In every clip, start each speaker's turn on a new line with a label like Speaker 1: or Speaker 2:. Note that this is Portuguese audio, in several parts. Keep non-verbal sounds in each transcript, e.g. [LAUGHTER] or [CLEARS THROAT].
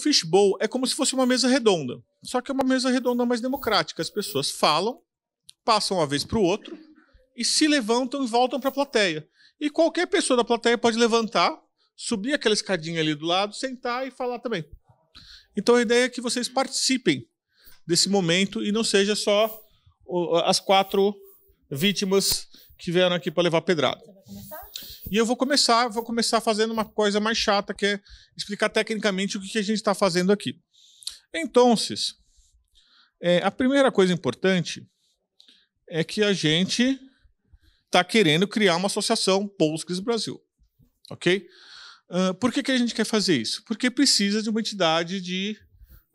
Speaker 1: fishbowl é como se fosse uma mesa redonda, só que é uma mesa redonda mais democrática. As pessoas falam, passam uma vez para o outro e se levantam e voltam para a plateia. E qualquer pessoa da plateia pode levantar, subir aquela escadinha ali do lado, sentar e falar também. Então a ideia é que vocês participem desse momento e não seja só as quatro vítimas que vieram aqui para levar pedrada. Você vai começar? E eu vou começar, vou começar fazendo uma coisa mais chata, que é explicar tecnicamente o que a gente está fazendo aqui. Então, é, a primeira coisa importante é que a gente está querendo criar uma associação Postgres Brasil, ok? Uh, por que, que a gente quer fazer isso? Porque precisa de uma entidade de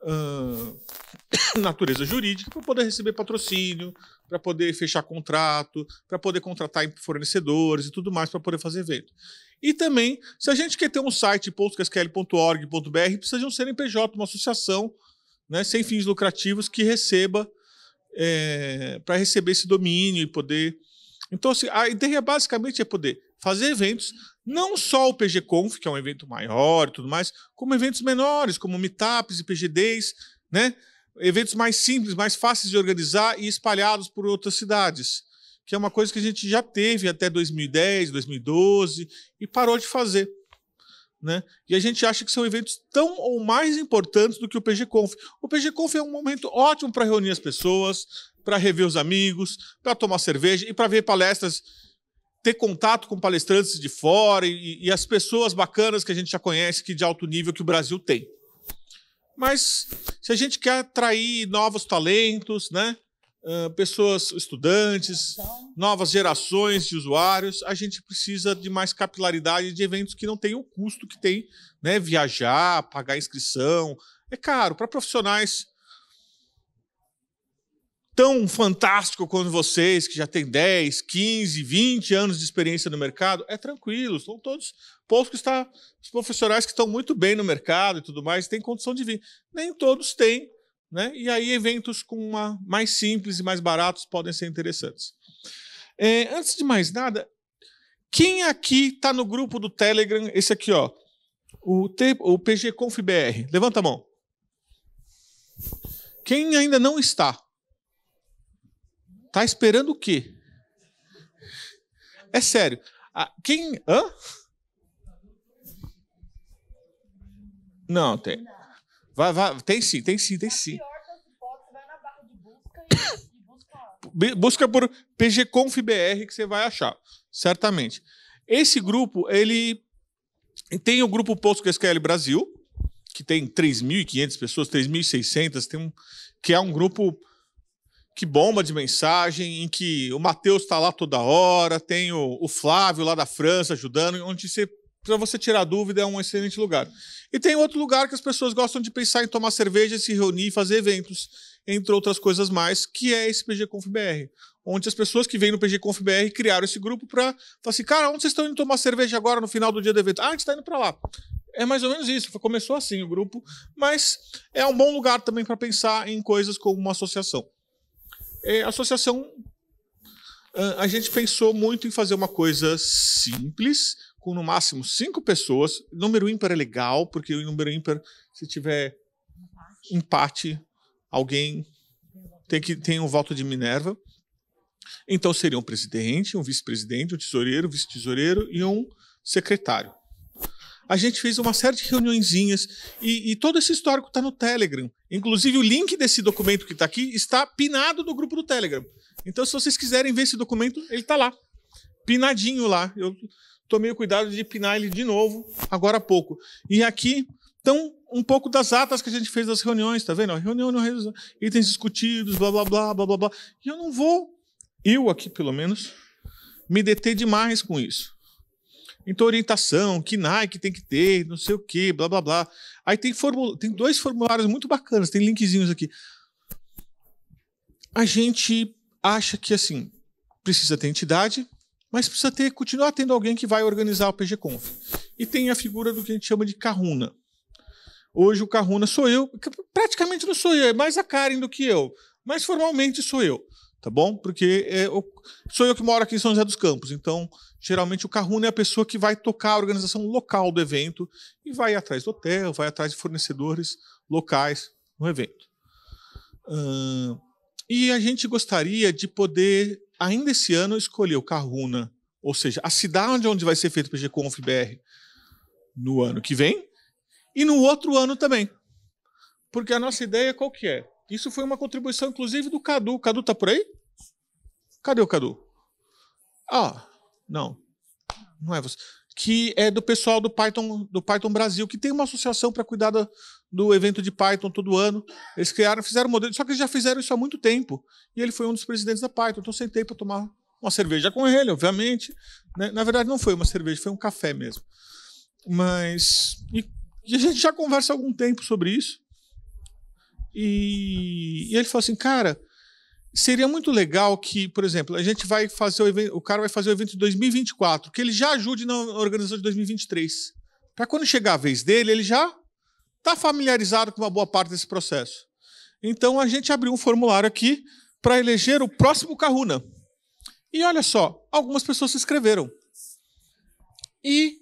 Speaker 1: uh, [COUGHS] natureza jurídica para poder receber patrocínio, para poder fechar contrato, para poder contratar fornecedores e tudo mais para poder fazer evento. E também, se a gente quer ter um site postgresql.org.br, precisa de um CNPJ, uma associação né, sem fins lucrativos que receba é, eh, para receber esse domínio e poder. Então, assim, a ideia basicamente é poder fazer eventos, não só o PGConf, que é um evento maior e tudo mais, como eventos menores, como meetups e PGDs, né? eventos mais simples, mais fáceis de organizar e espalhados por outras cidades, que é uma coisa que a gente já teve até 2010, 2012 e parou de fazer. Né? E a gente acha que são eventos tão ou mais importantes do que o PGConf. O PGConf é um momento ótimo para reunir as pessoas, para rever os amigos, para tomar cerveja e para ver palestras, ter contato com palestrantes de fora e, e, as pessoas bacanas que a gente já conhece, que de alto nível que o Brasil tem. Mas se a gente quer atrair novos talentos, né? Uh, pessoas, estudantes, novas gerações de usuários, a gente precisa de mais capilaridade de eventos que não tenham o custo que tem, né? Viajar, pagar inscrição. É caro. Para profissionais tão fantástico quanto vocês, que já têm 10, 15, 20 anos de experiência no mercado, é tranquilo, são todos poucos que estão os profissionais que estão muito bem no mercado e tudo mais, têm condição de vir. Nem todos têm, né? E aí eventos com uma mais simples e mais baratos podem ser interessantes. É, antes de mais nada, quem aqui está no grupo do Telegram, esse aqui, ó, o, o PG Conf levanta a mão. Quem ainda não está? Tá esperando o quê? É sério. Ah, quem. Hã? Não, tem. Vai, vai, tem sim, tem sim, tem sim. Busca por PGConfBR que você vai achar, certamente. Esse grupo, ele tem o grupo PostgreSQL Brasil, que tem 3.500 pessoas, 3.600, tem um, que é um grupo que bomba de mensagem, em que o Matheus está lá toda hora, tem o, o, Flávio lá da França ajudando, onde para você tirar dúvida é um excelente lugar. E tem outro lugar que as pessoas gostam de pensar em tomar cerveja, se reunir e fazer eventos, entre outras coisas mais, que é esse PG Conf BR, onde as pessoas que vêm no PG Conf BR criaram esse grupo para falar assim, cara, onde vocês estão indo tomar cerveja agora no final do dia do evento? Ah, a gente está indo para lá é mais ou menos isso. Começou assim o grupo, mas é um bom lugar também para pensar em coisas como uma associação. É, associação. Ah, a gente pensou muito em fazer uma coisa simples, com no máximo cinco pessoas. Número ímpar é legal, porque o número ímpar, se tiver empate, alguém tem que tem um voto de Minerva. Então seria um presidente, um vice-presidente, um tesoureiro, vice-tesoureiro e um secretário a gente fez uma série de reuniõezinhas e, e todo esse histórico está no Telegram. Inclusive, o link desse documento que está aqui está pinado no grupo do Telegram. Então, se vocês quiserem ver esse documento, ele está lá, pinadinho lá. Eu tomei o cuidado de pinar ele de novo, agora há pouco. E aqui estão um pouco das atas que a gente fez das reuniões, tá vendo? Reunião, reunião, itens discutidos, blá, blá, blá, blá, blá, blá. E eu não vou, eu aqui pelo menos, me deter demais com isso. Então, orientação, que Nike tem que ter, não sei o que, blá blá blá. Aí tem, formul... tem dois formulários muito bacanas, tem linkzinhos aqui. A gente acha que assim precisa ter entidade, mas precisa ter, continuar tendo alguém que vai organizar o PGConf. E tem a figura do que a gente chama de Carruna. Hoje o Carruna sou eu, praticamente não sou eu, é mais a Karen do que eu, mas formalmente sou eu, tá bom? Porque é, eu, sou eu que moro aqui em São José dos Campos, então geralmente o Kahuna é a pessoa que vai tocar a organização local do evento e vai atrás do hotel, vai atrás de fornecedores locais no evento. Uh, e a gente gostaria de poder, ainda esse ano, escolher o Kahuna, ou seja, a cidade onde vai ser feito o PGConf BR no ano que vem e no outro ano também. Porque a nossa ideia qual que é? Isso foi uma contribuição, inclusive, do Cadu. O Cadu está por aí? Cadê o Cadu? Ah, não. Não é você. Que é do pessoal do Python, do Python Brasil, que tem uma associação para cuidar do, do, evento de Python todo ano. Eles criaram, fizeram o modelo, só que eles já fizeram isso há muito tempo. E ele foi um dos presidentes da Python. Então sentei para tomar uma cerveja com ele, obviamente. Né? Na verdade, não foi uma cerveja, foi um café mesmo. Mas. E, e a gente já conversa há algum tempo sobre isso. E, e ele falou assim, cara, Seria muito legal que, por exemplo, a gente vai fazer o evento, o cara vai fazer o evento de 2024, que ele já ajude na organização de 2023. Para quando chegar a vez dele, ele já está familiarizado com uma boa parte desse processo. Então a gente abriu um formulário aqui para eleger o próximo Kahuna. E olha só, algumas pessoas se inscreveram. E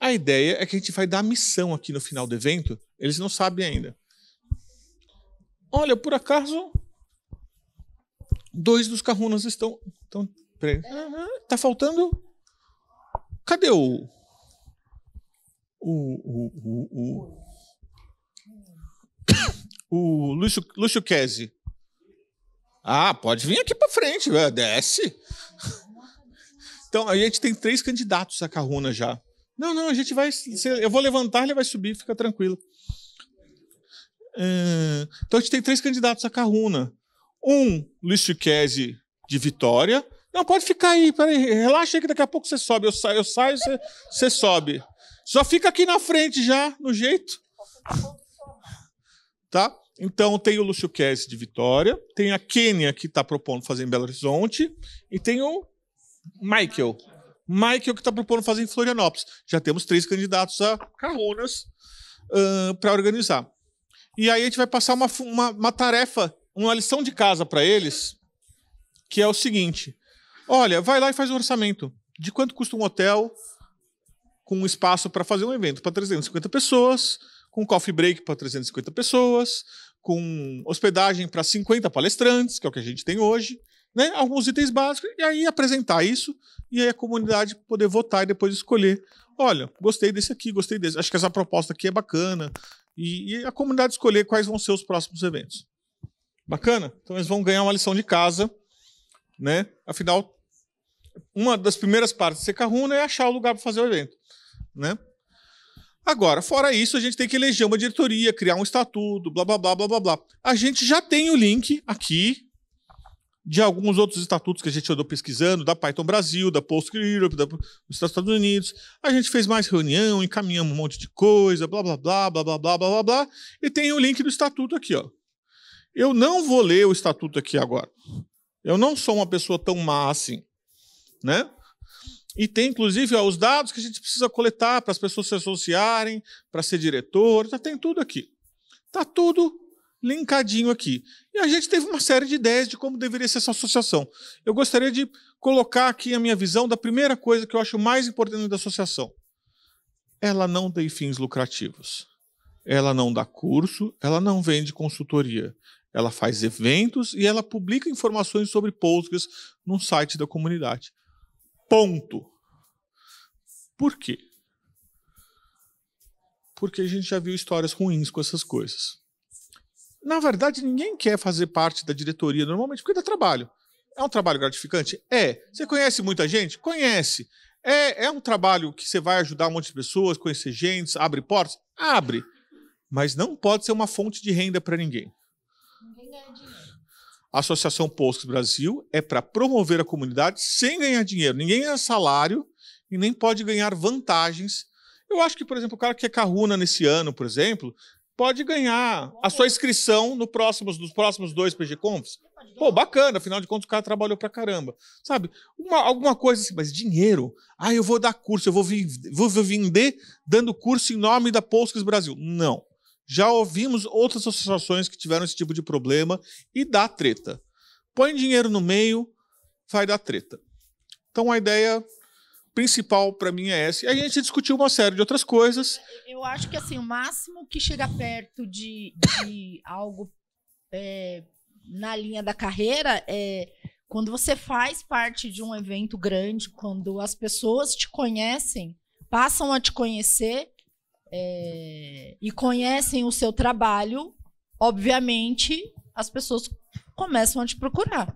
Speaker 1: a ideia é que a gente vai dar missão aqui no final do evento, eles não sabem ainda. Olha, por acaso, dois dos Kahunas estão. estão tá faltando. Cadê o. O. O. O, o, o Luxo, Kese. Ah, pode vir aqui para frente, velho. desce. Então, a gente tem três candidatos a Kahuna já. Não, não, a gente vai. Eu vou levantar, ele vai subir, fica tranquilo. É, então, a gente tem três candidatos a Kahuna um Listcast de Vitória. Não, pode ficar aí, peraí, relaxa aí que daqui a pouco você sobe. Eu saio, eu saio você, você sobe. Só fica aqui na frente já, no jeito. Tá? Então, tem o Lúcio Kess de Vitória, tem a Kênia, que está propondo fazer em Belo Horizonte, e tem o Michael. Michael, que está propondo fazer em Florianópolis. Já temos três candidatos a
Speaker 2: carronas
Speaker 1: uh, para organizar. E aí a gente vai passar uma, uma, uma tarefa uma lição de casa para eles, que é o seguinte: olha, vai lá e faz um orçamento. De quanto custa um hotel com um espaço para fazer um evento para 350 pessoas, com coffee break para 350 pessoas, com hospedagem para 50 palestrantes, que é o que a gente tem hoje, né? alguns itens básicos, e aí apresentar isso, e aí a comunidade poder votar e depois escolher. Olha, gostei desse aqui, gostei desse. Acho que essa proposta aqui é bacana. E, e a comunidade escolher quais vão ser os próximos eventos. Bacana? Então eles vão ganhar uma lição de casa, né? Afinal, uma das primeiras partes de ser carruna é achar o lugar para fazer o evento, né? Agora, fora isso, a gente tem que eleger uma diretoria, criar um estatuto, blá blá blá blá blá blá. A gente já tem o link aqui de alguns outros estatutos que a gente andou pesquisando, da Python Brasil, da Post Europe, dos Estados Unidos. A gente fez mais reunião, encaminhamos um monte de coisa, blá blá blá blá blá blá blá blá. E tem o link do estatuto aqui, ó. Eu não vou ler o estatuto aqui agora. Eu não sou uma pessoa tão má assim, né? E tem, inclusive, ó, os dados que a gente precisa coletar para as pessoas se associarem, para ser diretor, tá, tem tudo aqui. Tá tudo linkadinho aqui. E a gente teve uma série de ideias de como deveria ser essa associação. Eu gostaria de colocar aqui a minha visão da primeira coisa que eu acho mais importante da associação. Ela não tem fins lucrativos. Ela não dá curso, ela não vende consultoria ela faz eventos e ela publica informações sobre Postgres no site da comunidade. Ponto. Por quê? Porque a gente já viu histórias ruins com essas coisas. Na verdade, ninguém quer fazer parte da diretoria normalmente porque dá trabalho. É um trabalho gratificante? É. Você conhece muita gente? Conhece. É, é um trabalho que você vai ajudar um monte de pessoas, conhecer gente, abre portas? Abre. Mas não pode ser uma fonte de renda para ninguém dinheiro. A Associação Postos Brasil é para promover a comunidade sem ganhar dinheiro. Ninguém ganha salário e nem pode ganhar vantagens. Eu acho que, por exemplo, o cara que é carruna nesse ano, por exemplo, pode ganhar a sua inscrição no próximos, nos próximos dois PG Confs. Pô, bacana, afinal de contas o cara trabalhou pra caramba. Sabe? Uma, alguma coisa assim, mas dinheiro? Ah, eu vou dar curso, eu vou, vi, vou vender dando curso em nome da Postgres Brasil. Não. Já ouvimos outras associações que tiveram esse tipo de problema e dá treta. Põe dinheiro no meio, vai dar treta. Então a ideia principal para mim é essa. E a gente discutiu uma série de outras coisas. Eu
Speaker 3: acho que assim, o máximo que chega perto de, de algo é, na linha da carreira é quando você faz parte de um evento grande, quando as pessoas te conhecem, passam a te conhecer é, e conhecem o seu trabalho, obviamente as pessoas começam a te procurar.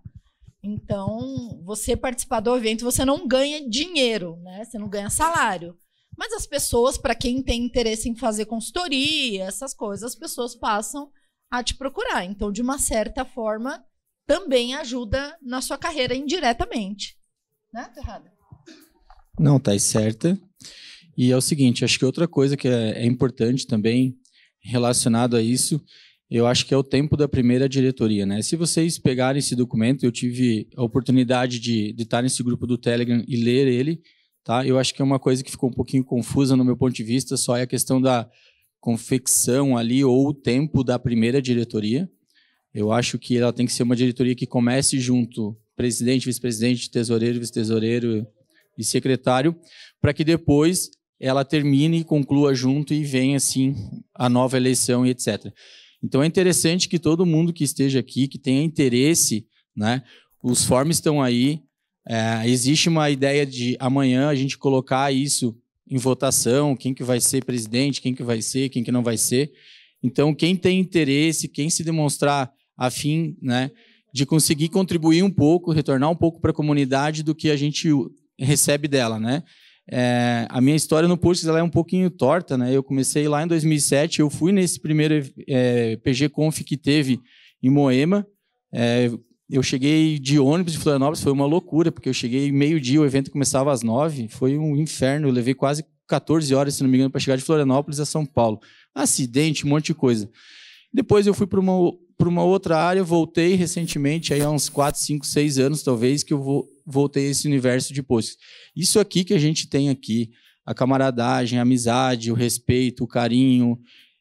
Speaker 3: Então, você participar do evento, você não ganha dinheiro, né? Você não ganha salário. Mas as pessoas, para quem tem interesse em fazer consultoria, essas coisas, as pessoas passam a te procurar. Então, de uma certa forma, também ajuda na sua carreira indiretamente. Né? Tô errada?
Speaker 4: Não, tá certa. E é o seguinte, acho que outra coisa que é, é importante também relacionado a isso, eu acho que é o tempo da primeira diretoria, né? Se vocês pegarem esse documento, eu tive a oportunidade de, de estar nesse grupo do Telegram e ler ele, tá? Eu acho que é uma coisa que ficou um pouquinho confusa no meu ponto de vista, só é a questão da confecção ali ou o tempo da primeira diretoria. Eu acho que ela tem que ser uma diretoria que comece junto presidente, vice-presidente, tesoureiro, vice-tesoureiro e secretário, para que depois ela termine e conclua junto e venha, assim, a nova eleição e etc. Então é interessante que todo mundo que esteja aqui, que tenha interesse, né? Os forms estão aí. É, existe uma ideia de amanhã a gente colocar isso em votação, quem que vai ser presidente, quem que vai ser, quem que não vai ser. Então, quem tem interesse, quem se demonstrar a né, de conseguir contribuir um pouco, retornar um pouco para a comunidade do que a gente recebe dela, né? É, a minha história no Puskas ela é um pouquinho torta, né? Eu comecei lá em 2007, eu fui nesse primeiro é, PG Conf que teve em Moema. É, eu cheguei de ônibus de Florianópolis, foi uma loucura, porque eu cheguei meio-dia, o evento começava às nove, foi um inferno. Eu levei quase 14 horas, se não me engano, para chegar de Florianópolis a São Paulo. Acidente, um monte de coisa. Depois eu fui para uma para uma outra área, voltei recentemente, aí há uns 4, 5, 6 anos, talvez, que eu vou, voltei a esse universo de posts. Isso aqui que a gente tem aqui, a camaradagem, a amizade, o respeito, o carinho,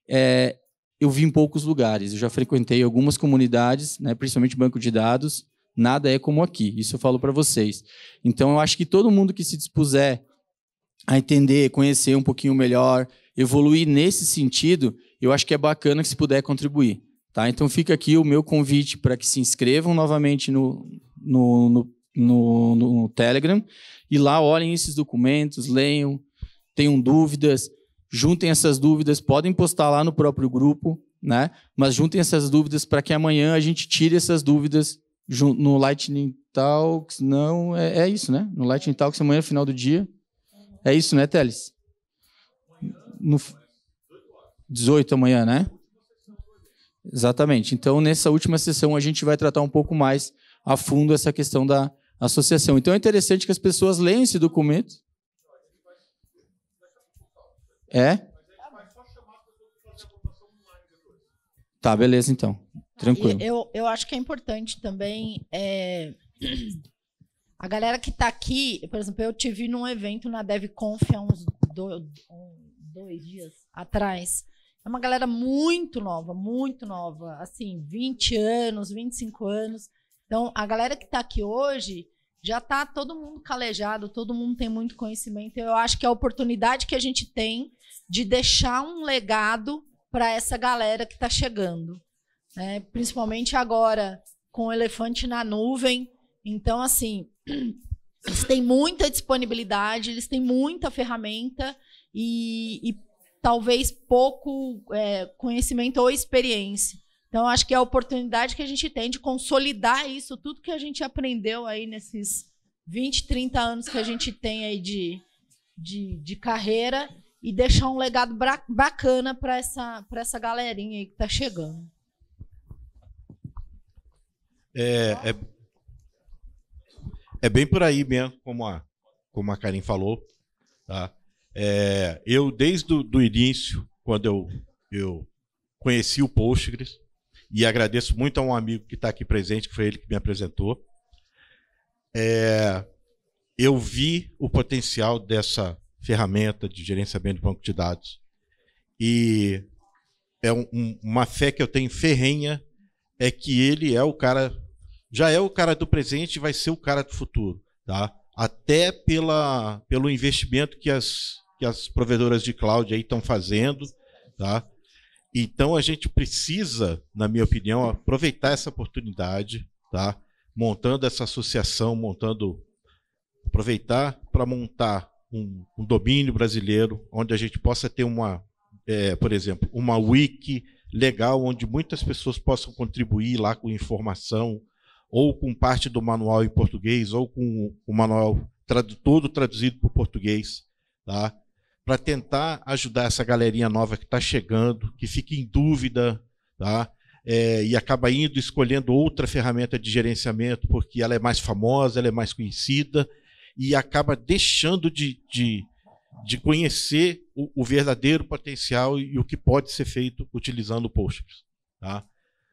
Speaker 4: é, eu vi em poucos lugares. Eu já frequentei algumas comunidades, né, principalmente banco de dados, nada é como aqui, isso eu falo para vocês. Então, eu acho que todo mundo que se dispuser a entender, conhecer um pouquinho melhor, evoluir nesse sentido, eu acho que é bacana que se puder contribuir. Tá? Então fica aqui o meu convite para que se inscrevam novamente no, no, no, no, no Telegram e lá olhem esses documentos, leiam, tenham dúvidas, juntem essas dúvidas, podem postar lá no próprio grupo, né? Mas juntem essas dúvidas para que amanhã a gente tire essas dúvidas no Lightning Talks. Não, é, é, isso, né? No Lightning Talks amanhã, é final do dia. É isso, né, Teles? No, 18 amanhã, né? Exatamente. Então, nessa última sessão, a gente vai tratar um pouco mais a fundo essa questão da associação. Então, é interessante que as pessoas leiam esse documento. É? Tá, beleza, então. Tranquilo.
Speaker 3: Eu, eu acho que é importante também. É... A galera que está aqui, por exemplo, eu tive num evento na DevConf há uns dois, dois dias atrás. É uma galera muito nova, muito nova, assim, 20 anos, 25 anos. Então, a galera que está aqui hoje já está todo mundo calejado, todo mundo tem muito conhecimento. Eu acho que é a oportunidade que a gente tem de deixar um legado para essa galera que está chegando, né? principalmente agora com o elefante na nuvem. Então, assim, [CLEARS THROAT] eles têm muita disponibilidade, eles têm muita ferramenta e, e talvez pouco é, conhecimento ou experiência. Então, acho que é a oportunidade que a gente tem de consolidar isso, tudo que a gente aprendeu aí nesses 20, 30 anos que a gente tem aí de, de, de carreira e deixar um legado bacana para essa, essa galerinha aí que está chegando.
Speaker 5: É, é, é, bem por aí mesmo, como a, como a Karim falou. Tá? É, eu, desde o início, quando eu, eu conheci o Postgres, e agradeço muito a um amigo que está aqui presente, que foi ele que me apresentou, é, eu vi o potencial dessa ferramenta de gerenciamento de banco de dados. E é um, uma fé que eu tenho ferrenha é que ele é o cara, já é o cara do presente e vai ser o cara do futuro, tá? Até pela, pelo investimento que as que as provedoras de cloud aí estão fazendo, tá? Então a gente precisa, na minha opinião, aproveitar essa oportunidade, tá? Montando essa associação, montando, aproveitar para montar um, um, domínio brasileiro onde a gente possa ter uma, é, por exemplo, uma wiki legal onde muitas pessoas possam contribuir lá com informação ou com parte do manual em português ou com o manual todo traduzido para o português, tá? para tentar ajudar essa galerinha nova que está chegando, que fica em dúvida, tá? É, e acaba indo escolhendo outra ferramenta de gerenciamento porque ela é mais famosa, ela é mais conhecida e acaba deixando de, de, de conhecer o, o, verdadeiro potencial e, e, o que pode ser feito utilizando o Postgres. Tá?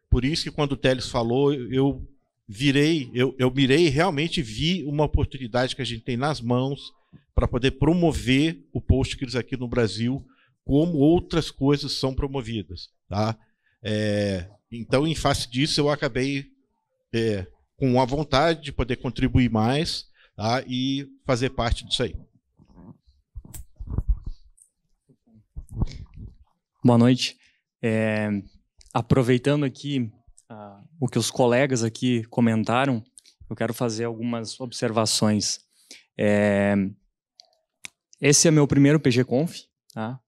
Speaker 5: Por isso que quando o Teles falou, eu virei, eu, eu mirei realmente vi uma oportunidade que a gente tem nas mãos para poder promover o Postgres aqui no Brasil, como outras coisas são promovidas. Tá? É, então, em face disso, eu acabei é, com a vontade de poder contribuir mais tá? e fazer parte
Speaker 6: disso aí. Boa noite. É, aproveitando aqui uh, o que os colegas aqui comentaram, eu quero fazer algumas observações. É, esse é meu primeiro PG tá?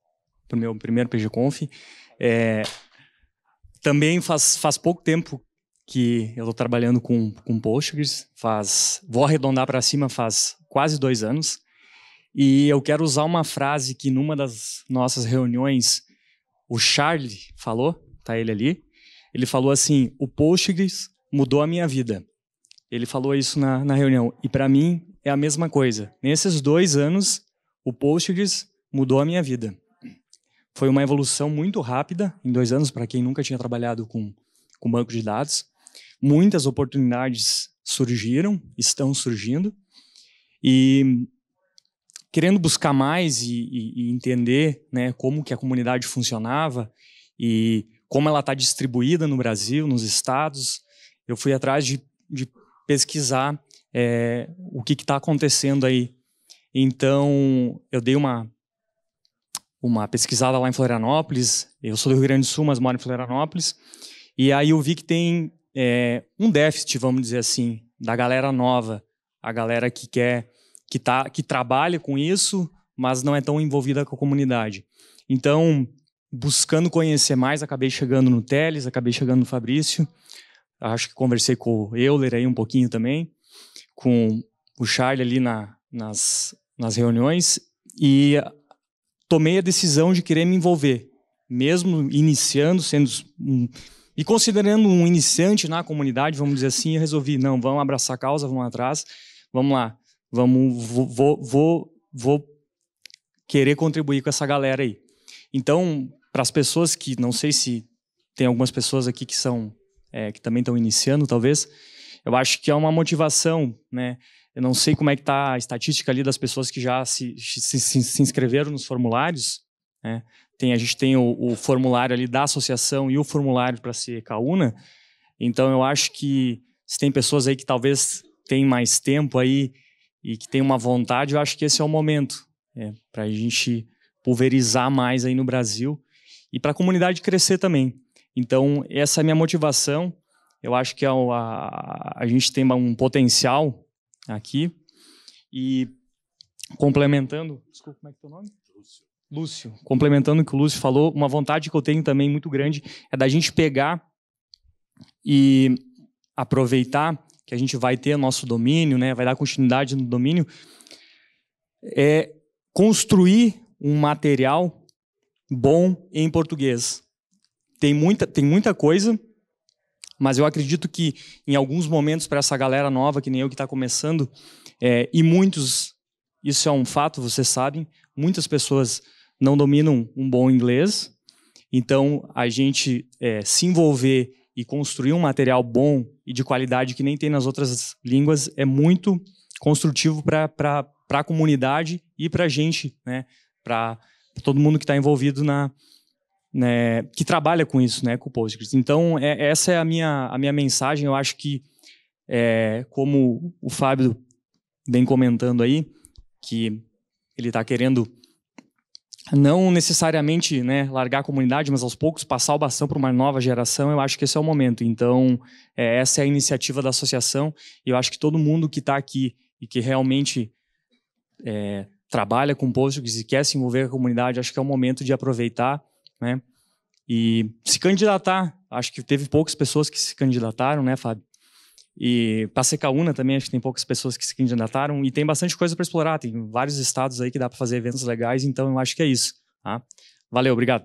Speaker 6: tá? Meu primeiro PG É, também faz, faz pouco tempo que eu estou trabalhando com, com Postgres. Faz, vou arredondar para cima, faz quase dois anos. E eu quero usar uma frase que numa das nossas reuniões o Charlie falou, tá ele ali. Ele falou assim: o Postgres mudou a minha vida. Ele falou isso na, na reunião. E para mim é a mesma coisa. Nesses dois anos o Postgres mudou a minha vida. Foi uma evolução muito rápida, em dois anos, para quem nunca tinha trabalhado com, com banco de dados. Muitas oportunidades surgiram, estão surgindo. E querendo buscar mais e, e, e entender né, como que a comunidade funcionava e como ela está distribuída no Brasil, nos estados, eu fui atrás de, de pesquisar é, o que está acontecendo aí então, eu dei uma uma pesquisada lá em Florianópolis. Eu sou do Rio Grande do Sul, mas moro em Florianópolis. E aí eu vi que tem é, um déficit, vamos dizer assim, da galera nova, a galera que quer, que tá, que trabalha com isso, mas não é tão envolvida com a comunidade. Então, buscando conhecer mais, acabei chegando no Teles, acabei chegando no Fabrício. Acho que conversei com o Euler aí um pouquinho também, com o Charlie ali na, nas, nas reuniões e tomei a decisão de querer me envolver, mesmo iniciando, sendo um, e considerando um iniciante na comunidade, vamos dizer assim, eu resolvi não, vamos abraçar a causa, vamos atrás, vamos lá, vamos vou, vou, vou querer contribuir com essa galera aí. Então, para as pessoas que não sei se tem algumas pessoas aqui que são é, que também estão iniciando, talvez, eu acho que é uma motivação, né? Eu não sei como é que está a estatística ali das pessoas que já se, se, se, se inscreveram nos formulários. Né? Tem, a gente tem o, o, formulário ali da associação e o formulário para ser CAUNA. Então, eu acho que se tem pessoas aí que talvez têm mais tempo aí e que tem uma vontade, eu acho que esse é o momento né? para a gente pulverizar mais aí no Brasil e para a comunidade crescer também. Então, essa é a minha motivação. Eu acho que é a, a, a gente tem um potencial aqui. E complementando, desculpa, como é que é o nome? Lúcio. Lúcio, complementando o que o Lúcio falou, uma vontade que eu tenho também muito grande é da gente pegar e aproveitar que a gente vai ter nosso domínio, né, vai dar continuidade no domínio, é construir um material bom em português. Tem muita, tem muita coisa mas eu acredito que em alguns momentos para essa galera nova, que nem eu que está começando, é, e muitos, isso é um fato, vocês sabem, muitas pessoas não dominam um bom inglês, então a gente é, se envolver e construir um material bom e de qualidade que nem tem nas outras línguas é muito construtivo para a comunidade e para a gente, né? para todo mundo que está envolvido na, né, que trabalha com isso, né, com o Postgres. Então, é, essa é a minha, a minha mensagem. Eu acho que, é, como o Fábio vem comentando aí, que ele está querendo não necessariamente né, largar a comunidade, mas aos poucos passar o bastão para uma nova geração, eu acho que esse é o momento. Então, é, essa é a iniciativa da associação. Eu acho que todo mundo que está aqui e que realmente é, trabalha com Postgres e quer se envolver com a comunidade, acho que é o momento de aproveitar né? E se candidatar, acho que teve poucas pessoas que se candidataram, né, Fábio? E para Secaúna também acho que tem poucas pessoas que se candidataram e tem bastante coisa para explorar, tem vários estados aí que dá para fazer eventos legais, então eu acho que é isso, tá? Valeu, obrigado.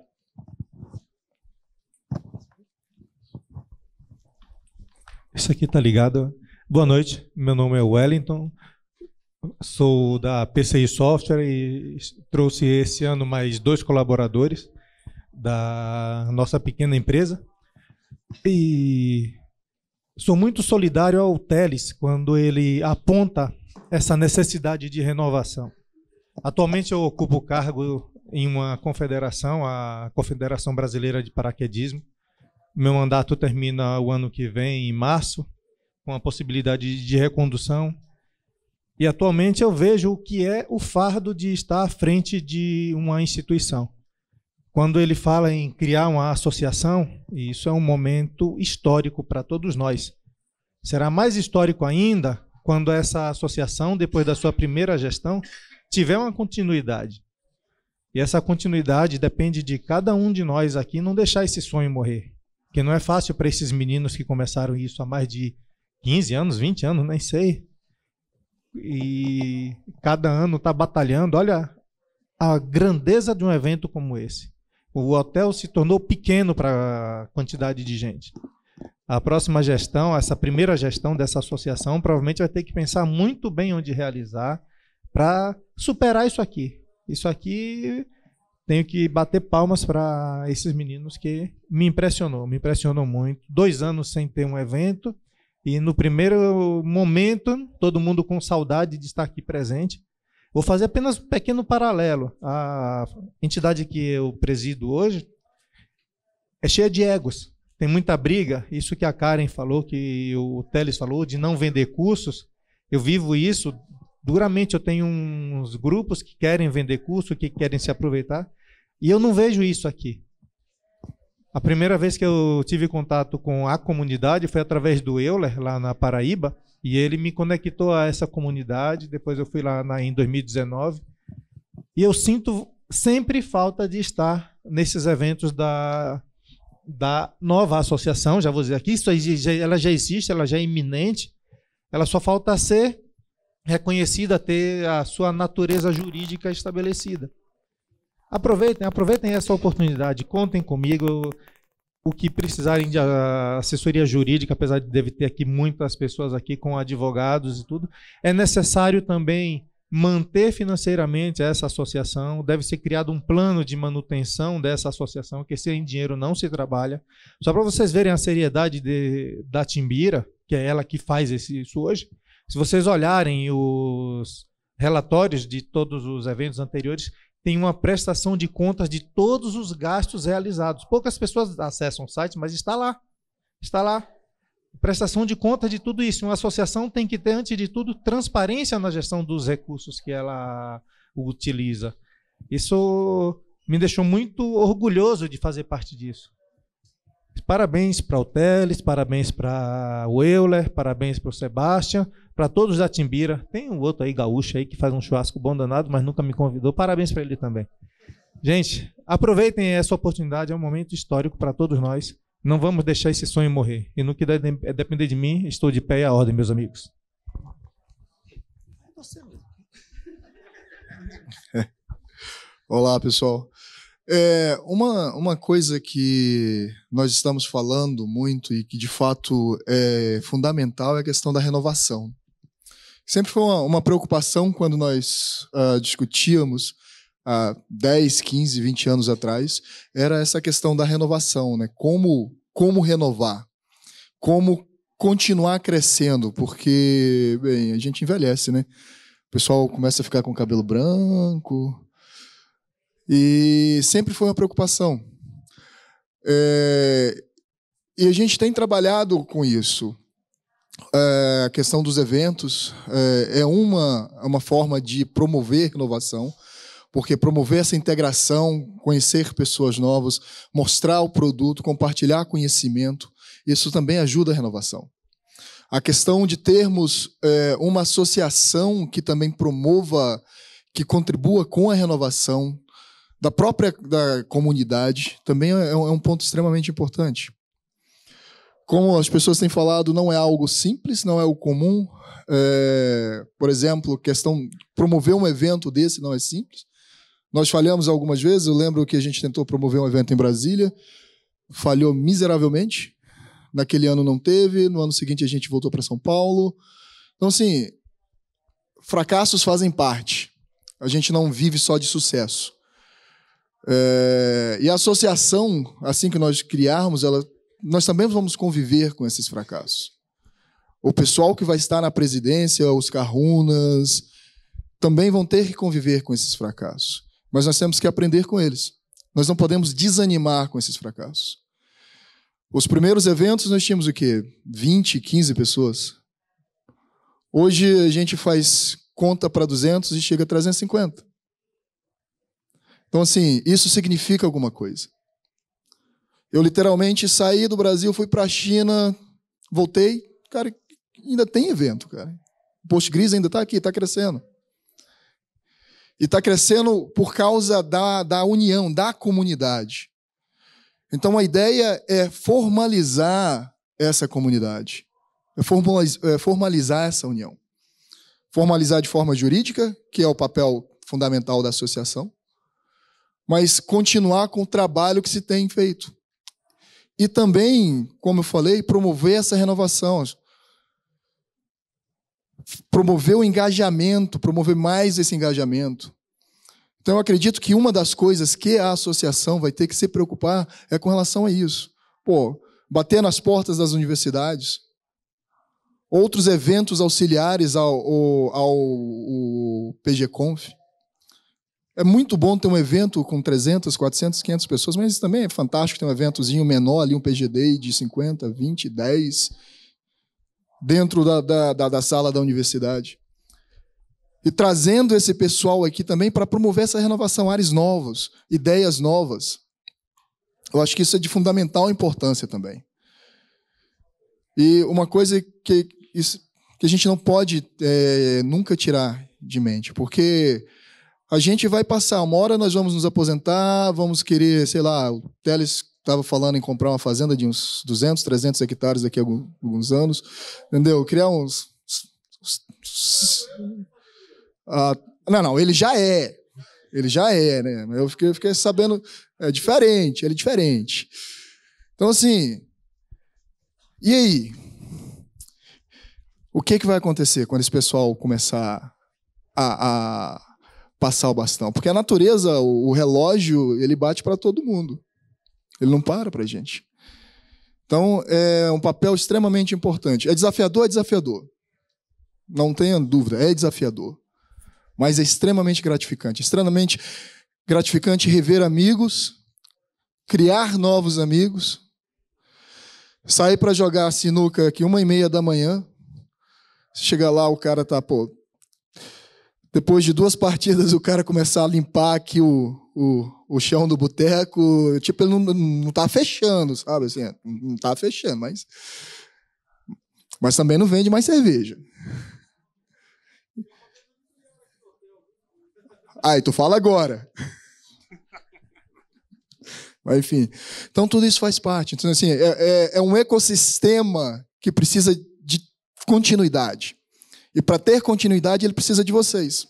Speaker 6: Isso
Speaker 7: aqui está ligado. Boa noite, meu nome é Wellington, sou da PCI Software e trouxe esse ano mais dois colaboradores da nossa pequena empresa. E sou muito solidário ao Teles quando ele aponta essa necessidade de renovação. Atualmente eu ocupo o cargo em uma confederação, a Confederação Brasileira de Paraquedismo. Meu mandato termina o ano que vem, em março, com a possibilidade de recondução. E atualmente eu vejo o que é o fardo de estar à frente de uma instituição. Quando ele fala em criar uma associação, isso é um momento histórico para todos nós. Será mais histórico ainda quando essa associação, depois da sua primeira gestão, tiver uma continuidade. E essa continuidade depende de cada um de nós aqui não deixar esse sonho morrer. Que não é fácil para esses meninos que começaram isso há mais de 15 anos, 20 anos, nem sei. E cada ano está batalhando. Olha a grandeza de um evento como esse. O hotel se tornou pequeno para a quantidade de gente. A próxima gestão, essa primeira gestão dessa associação, provavelmente vai ter que pensar muito bem onde realizar para superar isso aqui. Isso aqui tenho que bater palmas para esses meninos que me impressionou, me impressionou muito. Dois anos sem ter um evento e no primeiro momento todo mundo com saudade de estar aqui presente. Vou fazer apenas um pequeno paralelo. A entidade que eu presido hoje é cheia de egos. Tem muita briga. Isso que a Karen falou, que o Teles falou, de não vender cursos. Eu vivo isso duramente. Eu tenho uns grupos que querem vender curso, que querem se aproveitar. E eu não vejo isso aqui. A primeira vez que eu tive contato com a comunidade foi através do Euler, lá na Paraíba. E ele me conectou a essa comunidade. Depois eu fui lá na, em 2019. E eu sinto sempre falta de estar nesses eventos da, da nova associação. Já vou dizer aqui, isso ela já existe, ela já é iminente. Ela só falta ser reconhecida, ter a sua natureza jurídica estabelecida. Aproveitem, aproveitem essa oportunidade, contem comigo o que precisarem de ah, assessoria jurídica, apesar de deve ter aqui muitas pessoas aqui com advogados e tudo, é necessário também manter financeiramente essa associação, deve ser criado um plano de manutenção dessa associação, que sem dinheiro não se trabalha. Só para vocês verem a seriedade de, da Timbira, que é ela que faz esse, isso hoje, se vocês olharem os relatórios de todos os eventos anteriores, tem uma prestação de contas de todos os gastos realizados. Poucas pessoas acessam o site, mas está lá. Está lá. Prestação de contas de tudo isso. Uma associação tem que ter, antes de tudo, transparência na gestão dos recursos que ela utiliza. Isso me deixou muito orgulhoso de fazer parte disso. Parabéns para o Teles, parabéns para o Euler, parabéns para o Sebastião para todos da Timbira. Tem um outro aí, gaúcho aí, que faz um churrasco bom danado, mas nunca me convidou. Parabéns para ele também. Gente, aproveitem essa oportunidade, é um momento histórico para todos nós. Não vamos deixar esse sonho morrer. E no que é depender de mim, estou de pé e à ordem, meus amigos.
Speaker 8: [LAUGHS] Olá, pessoal. É, uma, uma coisa que nós estamos falando muito e que de fato é fundamental é a questão da renovação sempre foi uma, uma preocupação quando nós uh, discutíamos há 10, 15, 20 anos atrás, era essa questão da renovação, né? Como, como renovar, como continuar crescendo, porque, bem, a gente envelhece, né? O pessoal começa a ficar com o cabelo branco. E sempre foi uma preocupação. É... E a gente tem trabalhado com isso. É, a questão dos eventos é, é uma, é uma forma de promover inovação, porque promover essa integração, conhecer pessoas novas, mostrar o produto, compartilhar conhecimento, isso também ajuda a renovação. A questão de termos uma associação que também promova, que contribua com a renovação da própria da comunidade, também é um ponto extremamente importante como as pessoas têm falado, não é algo simples, não é o comum. É, por exemplo, questão promover um evento desse não é simples. Nós falhamos algumas vezes. Eu lembro que a gente tentou promover um evento em Brasília, falhou miseravelmente. Naquele ano não teve, no ano seguinte a gente voltou para São Paulo. Então, assim, fracassos fazem parte. A gente não vive só de sucesso. É, e a associação, assim que nós criarmos, ela nós também vamos conviver com esses fracassos. O pessoal que vai estar na presidência, os carrunas, também vão ter que conviver com esses fracassos. Mas nós temos que aprender com eles. Nós não podemos desanimar com esses fracassos. Os primeiros eventos nós tínhamos o quê? 20, 15 pessoas. Hoje a gente faz conta para 200 e chega a 350. Então, assim, isso significa alguma coisa. Eu literalmente saí do Brasil, fui para a China, voltei. Cara, ainda tem evento, cara. O Postgres ainda está aqui, está crescendo. E está crescendo por causa da, da união, da comunidade. Então a ideia é formalizar essa comunidade, é, é formalizar essa união. Formalizar de forma jurídica, que é o papel fundamental da associação, mas continuar com o trabalho que se tem feito. E também, como eu falei, promover essa renovação. Promover o engajamento, promover mais esse engajamento. Então, eu acredito que uma das coisas que a associação vai ter que se preocupar é com relação a isso. Pô, bater nas portas das universidades, outros eventos auxiliares ao, ao, ao, ao PGConf. É muito bom ter um evento com 300, 400, 500 pessoas, mas também é fantástico ter um eventozinho menor ali, um PGD de 50, 20, 10, dentro da, da, da, da sala da universidade. E trazendo esse pessoal aqui também para promover essa renovação, áreas novas, ideias novas. Eu acho que isso é de fundamental importância também. E uma coisa que, que a gente não pode é, nunca tirar de mente, porque a gente vai passar. Uma hora nós vamos nos aposentar, vamos querer, sei lá, o Teles estava falando em comprar uma fazenda de uns 200, 300 hectares daqui a alguns anos, entendeu? Criar uns. Ah, não, não, ele já é. Ele já é, né? Eu fiquei, eu fiquei sabendo. É diferente, ele é diferente. Então, assim. E aí? O que, que vai acontecer quando esse pessoal começar a, a passar o bastão. Porque a natureza, o, relógio, ele bate para todo mundo. Ele não para para gente. Então, é um papel extremamente importante. É desafiador? É desafiador. Não tenha dúvida, é desafiador. Mas é extremamente gratificante. Extremamente gratificante rever amigos, criar novos amigos, sair para jogar sinuca aqui uma e meia da manhã. Chega lá, o cara tá, pô, depois de duas partidas, o cara começar a limpar aqui o, o, o chão do boteco. Tipo, ele não, não tá fechando, sabe? Assim, é, não tá fechando, mas. Mas também não vende mais cerveja. Aí, ah, tu fala agora. Mas, enfim. Então, tudo isso faz parte. Então, assim, é, é, é um ecossistema que precisa de continuidade. E para ter continuidade, ele precisa de vocês.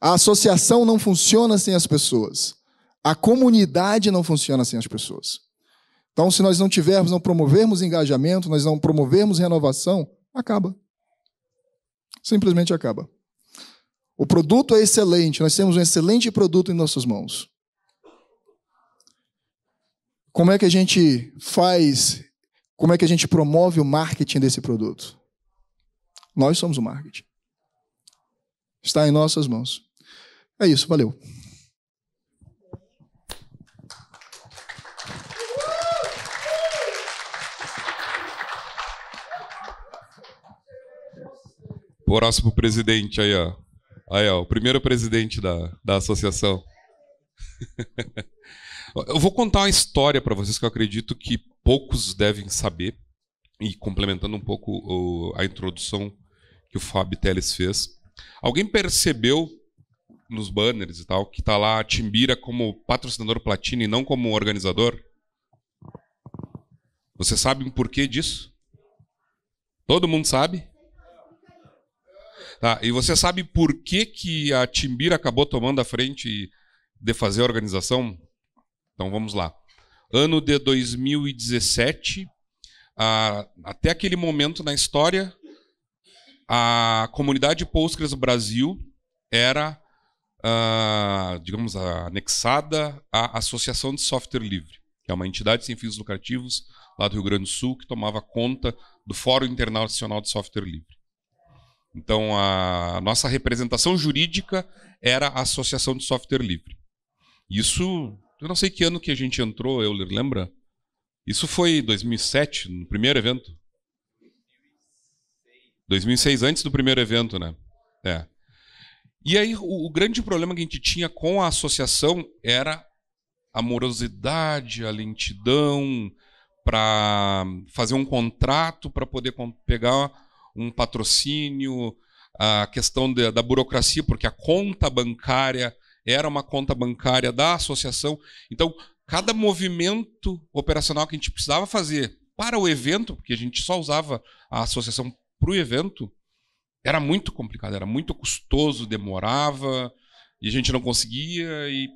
Speaker 8: A associação não funciona sem as pessoas. A comunidade não funciona sem as pessoas. Então, se nós não tivermos, não promovermos engajamento, nós não promovermos renovação, acaba. Simplesmente acaba. O produto é excelente, nós temos um excelente produto em nossas mãos. Como é que a gente faz, como é que a gente promove o marketing desse produto? Nós somos o marketing. Está em nossas mãos. É isso, valeu.
Speaker 9: Próximo presidente aí, ó. Aí, ó, o primeiro presidente da, da associação. [LAUGHS] eu vou contar uma história para vocês que eu acredito que poucos devem saber. E complementando um pouco o, a introdução que o Fábio Teles fez. Alguém percebeu nos banners e tal que está lá a Timbira como patrocinador platina e não como organizador? Você sabe o porquê disso? Todo mundo sabe? Tá, e você sabe por que, que a Timbira acabou tomando a frente de fazer a organização? Então vamos lá. Ano de 2017, a, até aquele momento na história, a comunidade Postgres Brasil era, uh, digamos, anexada à Associação de Software Livre, que é uma entidade sem fins lucrativos lá do Rio Grande do Sul que tomava conta do Fórum Internacional de Software Livre. Então, a nossa representação jurídica era a Associação de Software Livre. Isso, eu não sei que ano que a gente entrou, Euler, lembra? Isso foi 2007, no primeiro evento? 2006, antes do primeiro evento, né? É. E aí o, o, grande problema que a gente tinha com a associação era a morosidade, a lentidão para fazer um contrato para poder pegar um patrocínio, a questão da, da burocracia, porque a conta bancária era uma conta bancária da associação. Então, cada movimento operacional que a gente precisava fazer para o evento, porque a gente só usava a associação para o evento era muito complicado, era muito custoso, demorava e a gente não conseguia e,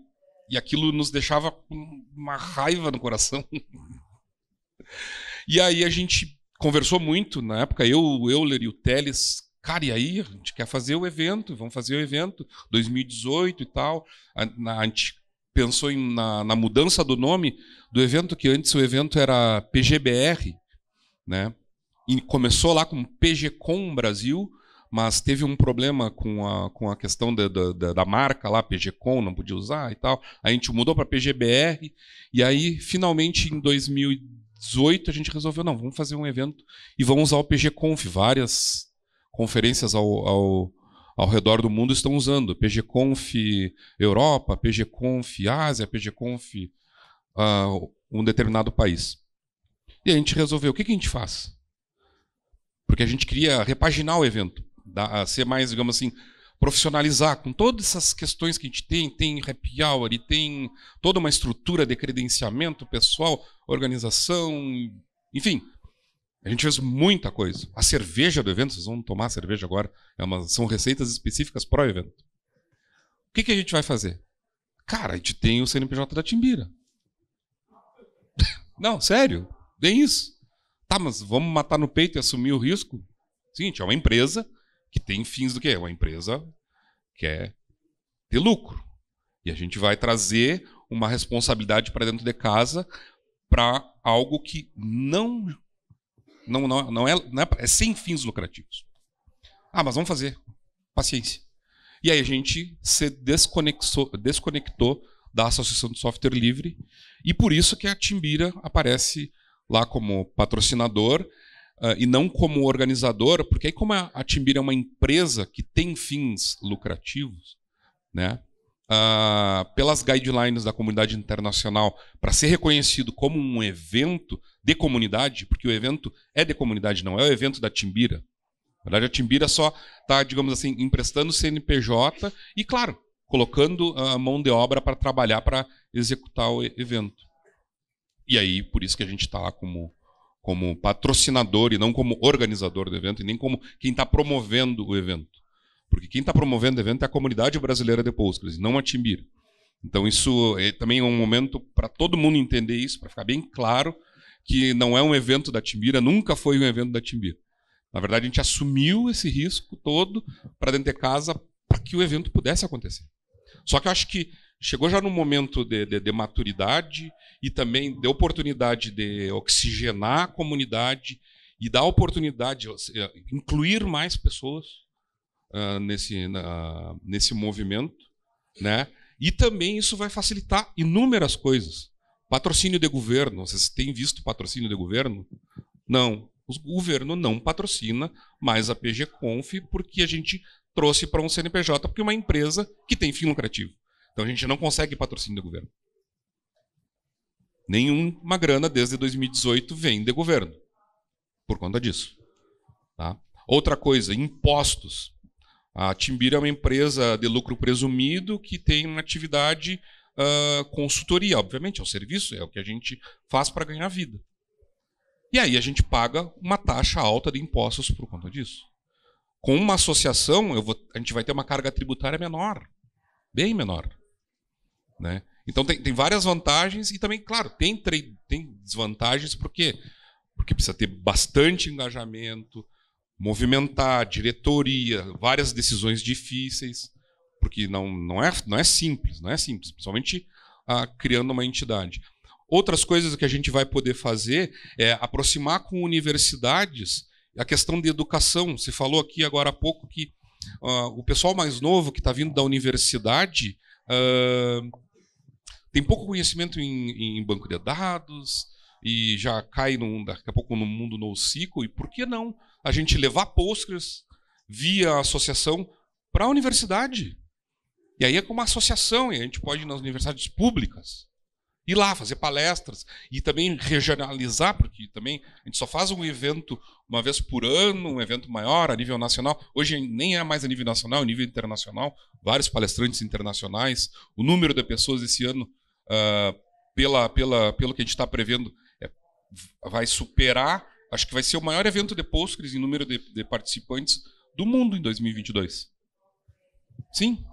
Speaker 9: e aquilo nos deixava com uma raiva no coração. [LAUGHS] e aí a gente conversou muito na época, eu, o Euler e o Teles, cara, e aí a gente quer fazer o evento, vamos fazer o evento, 2018 e tal. A, na, a gente pensou em, na, na mudança do nome do evento, que antes o evento era PGBR, né? e começou lá com PGCon Brasil, mas teve um problema com a, com a questão da, da, da marca lá, PGCon não podia usar e tal. A gente mudou para PGBR, e aí, finalmente, em 2018, a gente resolveu, não, vamos fazer um evento e vamos usar o PGConf. Várias conferências ao, ao, ao redor do mundo estão usando. PGConf Europa, PGConf Ásia, PGConf uh, ah, um determinado país. E a gente resolveu, o que, que a gente faz? Porque a gente queria repaginar o evento, dar, ser mais, digamos assim, profissionalizar com todas essas questões que a gente tem, tem happy hour, e tem toda uma estrutura de credenciamento pessoal, organização, enfim. A gente fez muita coisa. A cerveja do evento, vocês vão tomar cerveja agora, é uma, são receitas específicas para o evento. O que, que a gente vai fazer? Cara, a gente tem o CNPJ da Timbira. [LAUGHS] Não, sério, tem isso. Tá, mas vamos matar no peito e assumir o risco? Seguinte, é uma empresa que tem fins do quê? É uma empresa que é ter lucro. E a gente vai trazer uma responsabilidade para dentro de casa para algo que não não, não, não, é, não é, é sem fins lucrativos. Ah, mas vamos fazer. Paciência. E aí a gente se desconexou, desconectou da Associação de Software Livre e por isso que a Timbira aparece lá como patrocinador uh, e não como organizador, porque aí como a, a Timbira é uma empresa que tem fins lucrativos, né? Uh, pelas guidelines da comunidade internacional para ser reconhecido como um evento de comunidade, porque o evento é de comunidade, não é o evento da Timbira. Na verdade, a Timbira só está, digamos assim, emprestando CNPJ e, claro, colocando a mão de obra para trabalhar para executar o evento. E aí, por isso que a gente está lá como, como patrocinador e não como organizador do evento, e nem como quem está promovendo o evento. Porque quem está promovendo o evento é a comunidade brasileira de Postgres, não a Timbira. Então, isso é também é um momento para todo mundo entender isso, para ficar bem claro que não é um evento da Timbira, nunca foi um evento da Timbira. Na verdade, a gente assumiu esse risco todo para dentro de casa para que o evento pudesse acontecer. Só que eu acho que chegou já no momento de, de, de, maturidade e também de oportunidade de oxigenar a comunidade e dar oportunidade, eh, incluir mais pessoas uh, nesse, nesse movimento, né? E também isso vai facilitar inúmeras coisas. Patrocínio de governo, vocês têm visto patrocínio de governo? Não, o governo não patrocina mais a PGConf porque a gente trouxe para um CNPJ, porque é uma empresa que tem fim lucrativo. Então a gente não consegue patrocínio do governo. Nenhuma grana desde 2018 vem de governo, por conta disso. Tá? Outra coisa, impostos. A Timbira é uma empresa de lucro presumido que tem uma atividade uh, consultoria, obviamente, é o um serviço, é o que a gente faz para ganhar vida. E aí a gente paga uma taxa alta de impostos por conta disso. Com uma associação, vou, a gente vai ter uma carga tributária menor, bem menor. Né? Então tem, tem várias vantagens e também, claro, tem, tem desvantagens porque porque precisa ter bastante engajamento, movimentar, diretoria, várias decisões difíceis, porque não, não, é, não é simples, não é simples, principalmente ah, criando uma entidade. Outras coisas que a gente vai poder fazer é aproximar com universidades a questão de educação. Você falou aqui agora há pouco que ah, o pessoal mais novo que está vindo da universidade. Ah, tem pouco conhecimento em, em banco de dados e já cai num, daqui a pouco no mundo no ciclo E por que não a gente levar Postgres via associação para a universidade? E aí é como uma associação, e a gente pode ir nas universidades públicas ir lá fazer palestras e também regionalizar, porque também a gente só faz um evento uma vez por ano, um evento maior a nível nacional. Hoje nem é mais a nível nacional, é a nível internacional, vários palestrantes internacionais. O número de pessoas esse ano uh, pela, pela, pelo que a gente está prevendo, é, vai superar, acho que vai ser o maior evento de Postgres em número de, de participantes do mundo em 2022. Sim,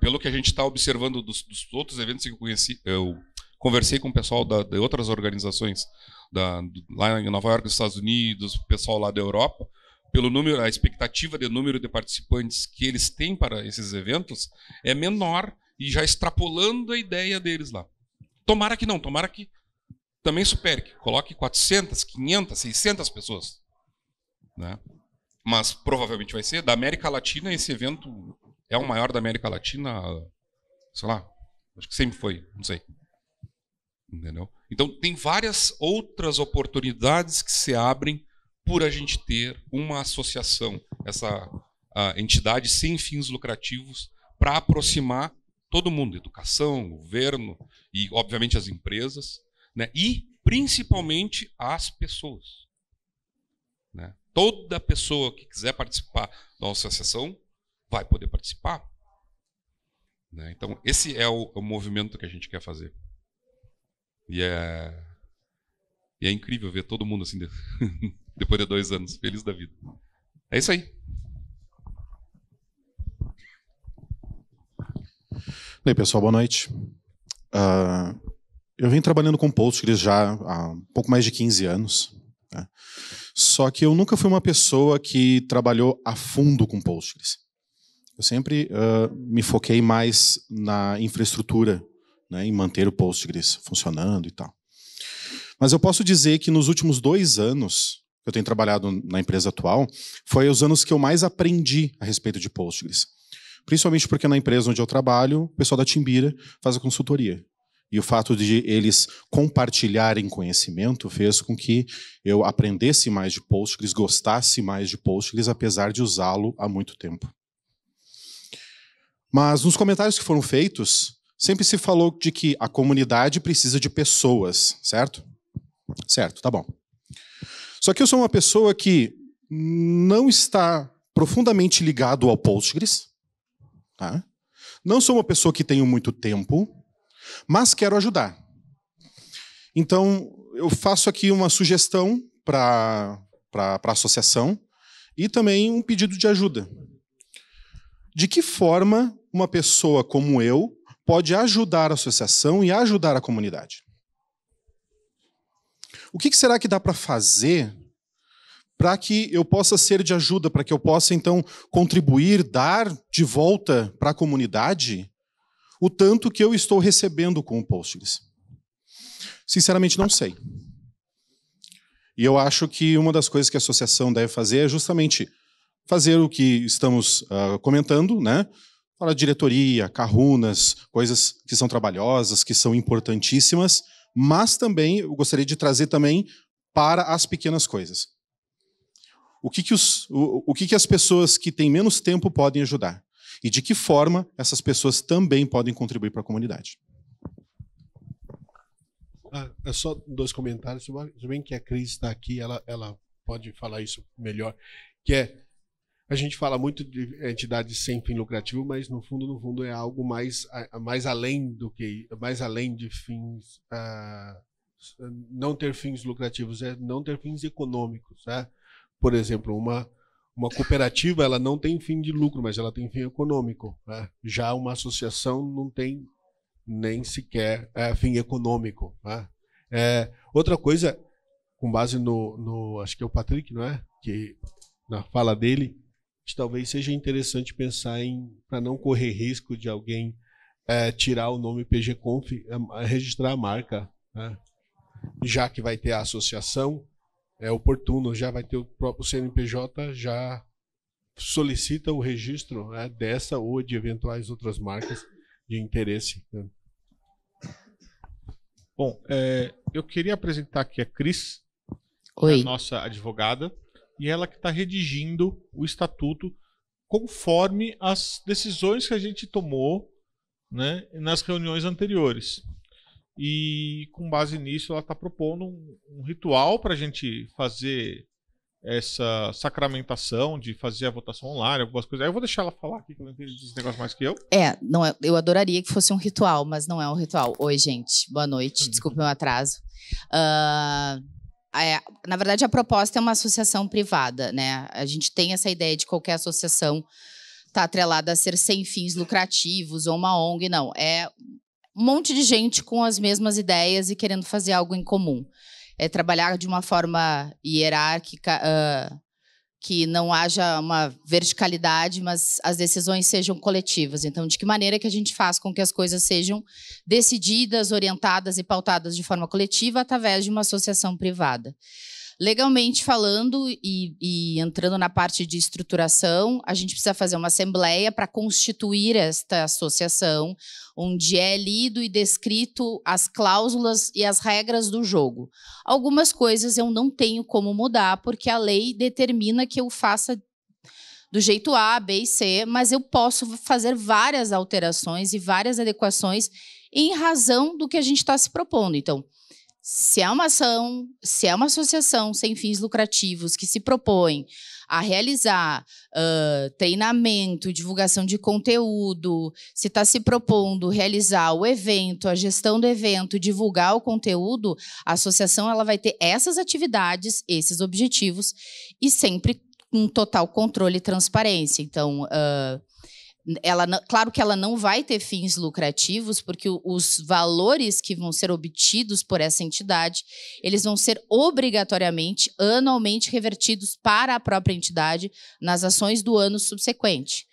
Speaker 9: pelo que a gente está observando dos, dos, outros eventos que eu conheci, eu conversei com o pessoal da, de outras organizações, da, lá em Nova York, nos Estados Unidos, o pessoal lá da Europa, pelo número, a expectativa de número de participantes que eles têm para esses eventos é menor e já extrapolando a ideia deles lá. Tomara que não, tomara que também supere, que coloque 400, 500, 600 pessoas. Né? Mas provavelmente vai ser. Da América Latina, esse evento é o maior da América Latina, sei lá, acho que sempre foi, não sei. Entendeu? Então, tem várias outras oportunidades que se abrem por a gente ter uma associação, essa entidade sem fins lucrativos, para aproximar todo mundo, educação, governo e, obviamente, as empresas, né? e principalmente as pessoas. Né? Toda pessoa que quiser participar da nossa sessão vai poder participar. Né? Então, esse é o, o, movimento que a gente quer fazer. E é, e é incrível ver todo mundo assim, [LAUGHS] depois de dois anos, feliz da vida. É isso aí.
Speaker 10: E aí, pessoal, boa noite. Uh, eu venho trabalhando com Postgres já há um pouco mais de 15 anos. Né? Só que eu nunca fui uma pessoa que trabalhou a fundo com Postgres. Eu sempre uh, me foquei mais na infraestrutura, né, em manter o Postgres funcionando e tal. Mas eu posso dizer que nos últimos dois anos que eu tenho trabalhado na empresa atual, foi os anos que eu mais aprendi a respeito de Postgres. Principalmente porque na empresa onde eu trabalho, o pessoal da Timbira faz a consultoria. E o fato de eles compartilharem conhecimento fez com que eu aprendesse mais de Postgres, gostasse mais de Postgres, apesar de usá-lo há muito tempo. Mas nos comentários que foram feitos, sempre se falou de que a comunidade precisa de pessoas, certo? Certo, tá bom. Só que eu sou uma pessoa que não está profundamente ligado ao Postgres, Tá? Não sou uma pessoa que tenho muito tempo, mas quero ajudar. Então, eu faço aqui uma sugestão para a associação e também um pedido de ajuda. De que forma uma pessoa como eu pode ajudar a associação e ajudar a comunidade? O que será que dá para fazer para que eu possa ser de ajuda, para que eu possa então contribuir, dar de volta para a comunidade o tanto que eu estou recebendo com o Postgres? Sinceramente, não sei. E eu acho que uma das coisas que a associação deve fazer é justamente fazer o que estamos uh, comentando, né? Falar diretoria, carrunas, coisas que são trabalhosas, que são importantíssimas, mas também eu gostaria de trazer também para as pequenas coisas o que, que, os, o, o que, que as pessoas que têm menos tempo podem ajudar e de que forma essas pessoas também podem contribuir para a comunidade.
Speaker 2: Ah, é só dois comentários. Se bem que a Cris está aqui, ela, ela pode falar isso melhor, que é a gente fala muito de entidade sem fim lucrativo, mas no fundo, no fundo é algo mais, mais além do que mais além de fins ah, não ter fins lucrativos, é não ter fins econômicos, né? Tá? por exemplo, uma, uma cooperativa ela não tem fim de lucro, mas ela tem fim econômico. Né? Já uma associação não tem nem sequer é, fim econômico. Né? É, outra coisa, com base no, no, acho que é o Patrick, não é? Que na fala dele, que talvez seja interessante pensar em para não correr risco de alguém é, tirar o nome PGConf é, registrar a marca, né? já que vai ter a associação é oportuno, já vai ter o próprio CNPJ, já solicita o registro né, dessa ou de eventuais outras marcas de interesse. Né? Bom, é, eu queria apresentar aqui a Cris, é Oi. a nossa advogada,
Speaker 1: e ela que está redigindo o estatuto conforme as decisões que a gente tomou né, nas reuniões anteriores. E com base nisso, ela está propondo um, um ritual para a gente fazer essa sacramentação de fazer a votação online, algumas coisas. Aí eu vou deixar ela falar aqui, que ela entende desse negócio mais que eu.
Speaker 11: É, não é, eu adoraria que fosse um ritual, mas não é um ritual. Oi, gente, boa noite, uhum. desculpe meu atraso. Uh, é, na verdade, a proposta é uma associação privada, né? A gente tem essa ideia de qualquer associação estar tá atrelada a ser sem fins lucrativos ou uma ONG, não. É um monte de gente com as mesmas ideias e querendo fazer algo em comum. É trabalhar de uma forma hierárquica, uh, que não haja uma verticalidade, mas as decisões sejam coletivas. Então, de que maneira que a gente faz com que as coisas sejam decididas, orientadas e pautadas de forma coletiva através de uma associação privada? Legalmente falando e, e, entrando na parte de estruturação, a gente precisa fazer uma assembleia para constituir esta associação, onde é lido e descrito as cláusulas e as regras do jogo. Algumas coisas eu não tenho como mudar, porque a lei determina que eu faça do jeito A, B e C, mas eu posso fazer várias alterações e várias adequações em razão do que a gente está se propondo. Então, se é uma ação, se é uma associação sem fins lucrativos que se propõe a realizar uh, treinamento, divulgação de conteúdo, se está se propondo realizar o evento, a gestão do evento, divulgar o conteúdo, a associação ela vai ter essas atividades, esses objetivos e sempre com total controle e transparência. Então, uh, ela claro que ela não vai ter fins lucrativos porque os valores que vão ser obtidos por essa entidade eles vão ser obrigatoriamente anualmente revertidos para a própria entidade nas ações do ano subsequente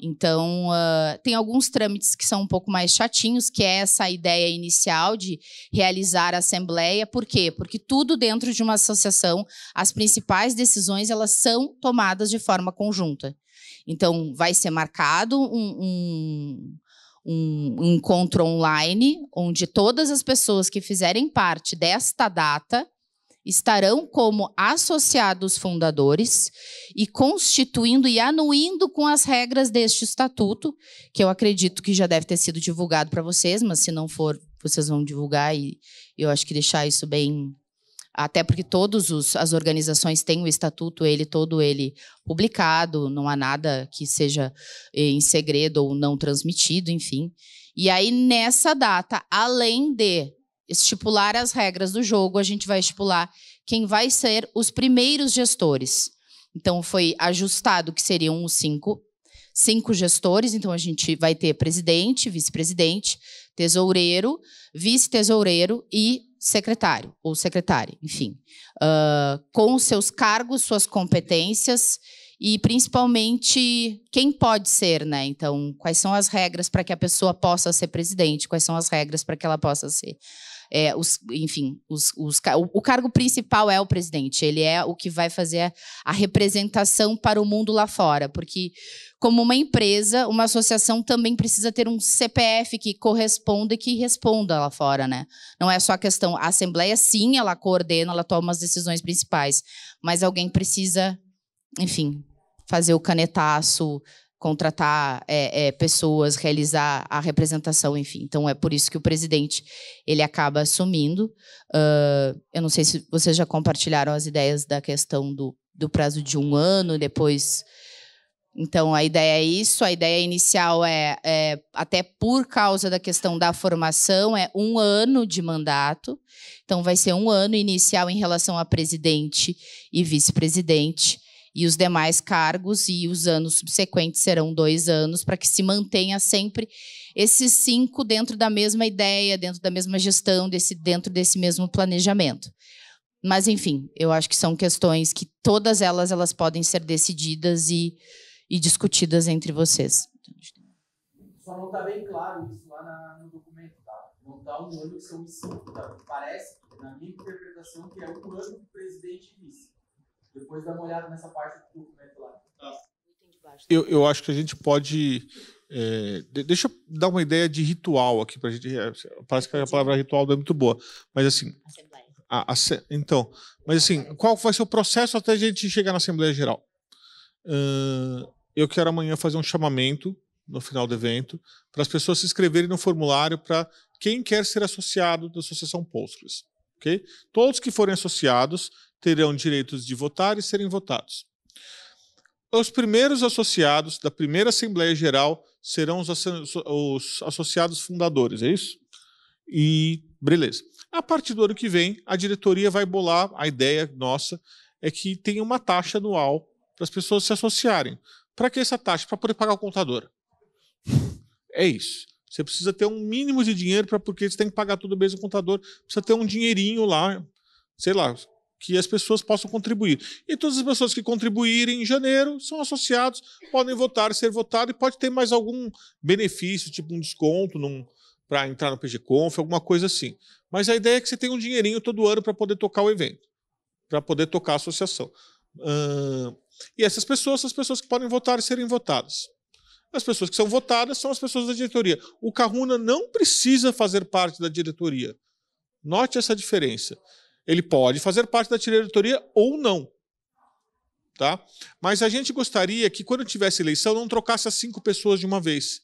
Speaker 11: então uh, tem alguns trâmites que são um pouco mais chatinhos que é essa ideia inicial de realizar a assembleia por quê porque tudo dentro de uma associação as principais decisões elas são tomadas de forma conjunta então, vai ser marcado um, um, um encontro online, onde todas as pessoas que fizerem parte desta data estarão como associados fundadores e constituindo e anuindo com as regras deste estatuto, que eu acredito que já deve ter sido divulgado para vocês, mas se não for, vocês vão divulgar e eu acho que deixar isso bem até porque todas as organizações têm o estatuto, ele todo ele publicado, não há nada que seja eh, em segredo ou não transmitido, enfim. E aí, nessa data, além de estipular as regras do jogo, a gente vai estipular quem vai ser os primeiros gestores. Então, foi ajustado que seriam os cinco, cinco gestores. Então, a gente vai ter presidente, vice-presidente, tesoureiro, vice-tesoureiro e secretário ou secretária, enfim, uh, com os seus cargos, suas competências e principalmente quem pode ser, né? Então, quais são as regras para que a pessoa possa ser presidente? Quais são as regras para que ela possa ser é, os, enfim, os, os, o, o cargo principal é o presidente, ele é o que vai fazer a representação para o mundo lá fora, porque como uma empresa, uma associação também precisa ter um CPF que corresponda e que responda lá fora, né? Não é só a questão. A Assembleia, sim, ela coordena, ela toma as decisões principais, mas alguém precisa, enfim, fazer o canetaço, contratar é, é, pessoas, realizar a representação, enfim. Então é por isso que o presidente ele acaba assumindo. Uh, eu não sei se vocês já compartilharam as ideias da questão do, do prazo de um ano depois. Então a ideia é isso. A ideia inicial é, é até por causa da questão da formação é um ano de mandato. Então vai ser um ano inicial em relação a presidente e vice-presidente e os demais cargos e os anos subsequentes serão dois anos para que se mantenha sempre esses cinco dentro da mesma ideia, dentro da mesma gestão, desse, dentro desse mesmo planejamento. Mas enfim, eu acho que são questões que todas elas elas podem ser decididas e, e discutidas entre vocês. Só não está bem claro isso lá
Speaker 4: na, no documento, tá? Não está um ano que são cinco, tá? Parece, na minha interpretação, que é um ano do presidente e vice.
Speaker 1: Depois dá uma olhada nessa parte do documento né, lá. Tá. Eu, eu acho que a gente pode. É, deixa eu dar uma ideia de ritual aqui para a gente. É, parece que a palavra ritual não é muito boa, mas assim. A, a, então, mas assim, qual vai ser o processo até a gente chegar na Assembleia Geral? Uh, eu quero amanhã fazer um chamamento no final do evento para as pessoas se inscreverem no formulário para quem quer ser associado da Associação Postgres. Okay? Todos que forem associados terão direitos de votar e serem votados. Os primeiros associados da primeira Assembleia Geral serão os, associados fundadores, é isso? E beleza. A partir do ano que vem, a diretoria vai bolar, a ideia nossa é que tenha uma taxa anual para as pessoas se associarem. Para que essa taxa? Para poder pagar o contador. É isso. Você precisa ter um mínimo de dinheiro para porque você tem que pagar todo mês o contador. Precisa ter um dinheirinho lá, sei lá, que as pessoas possam contribuir. E todas as pessoas que contribuírem em janeiro são associados, podem votar, ser votado e pode ter mais algum benefício, tipo um desconto para entrar no PGConf, alguma coisa assim. Mas a ideia é que você tenha um dinheirinho todo ano para poder tocar o evento, para poder tocar a associação. Uh, e essas pessoas são as pessoas que podem votar e serem votadas. As pessoas que são votadas são as pessoas da diretoria. O caruna não precisa fazer parte da diretoria. Note essa diferença. Ele pode fazer parte da diretoria ou não. Tá? Mas a gente gostaria que, quando tivesse eleição, não trocasse as cinco pessoas de uma vez.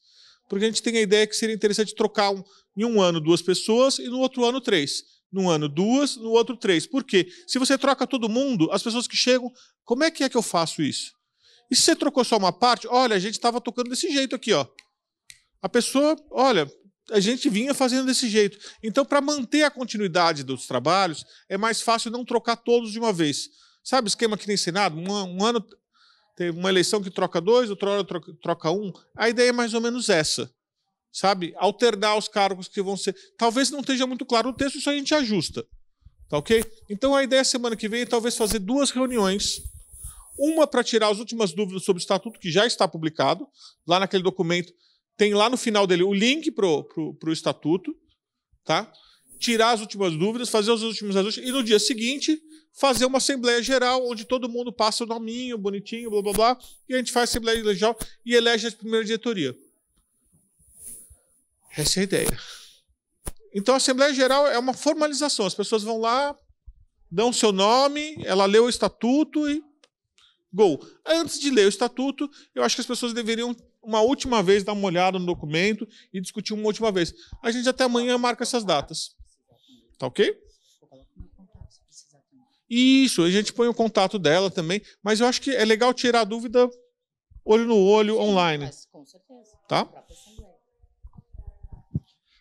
Speaker 1: Porque a gente tem a ideia que seria interessante trocar um, em um ano duas pessoas e no outro ano três. Num ano duas, no outro três. Por quê? Se você troca todo mundo, as pessoas que chegam, como é que é que eu faço isso? E se você trocou só uma parte, olha, a gente estava tocando desse jeito aqui, ó. A pessoa, olha, a gente vinha fazendo desse jeito. Então, para manter a continuidade dos trabalhos, é mais fácil não trocar todos de uma vez. Sabe, esquema que nem Senado, um, um ano tem uma eleição que troca dois, outra hora troca, troca um. A ideia é mais ou menos essa. Sabe? Alternar os cargos que vão ser. Talvez não esteja muito claro o texto, isso a gente ajusta. Tá ok? Então a ideia é semana que vem é talvez fazer duas reuniões. Uma para tirar as últimas dúvidas sobre o estatuto que já está publicado, lá naquele documento tem lá no final dele o link para o estatuto, tá? tirar as últimas dúvidas, fazer os últimos ajustes e no dia seguinte fazer uma assembleia geral onde todo mundo passa o nominho bonitinho, blá blá blá, e a gente faz a assembleia geral e elege a primeira diretoria. Essa é a ideia. Então a assembleia geral é uma formalização, as pessoas vão lá, dão seu nome, ela lê o estatuto e gol. Antes de ler o estatuto, eu acho que as pessoas deveriam uma última vez, dar uma olhada no documento e discutir uma última vez. A gente até amanhã marca essas datas. Tá ok? Isso, a gente põe o contato dela também, mas eu acho que é legal tirar a dúvida olho no olho, Sim, online. Mas, com certeza. Tá?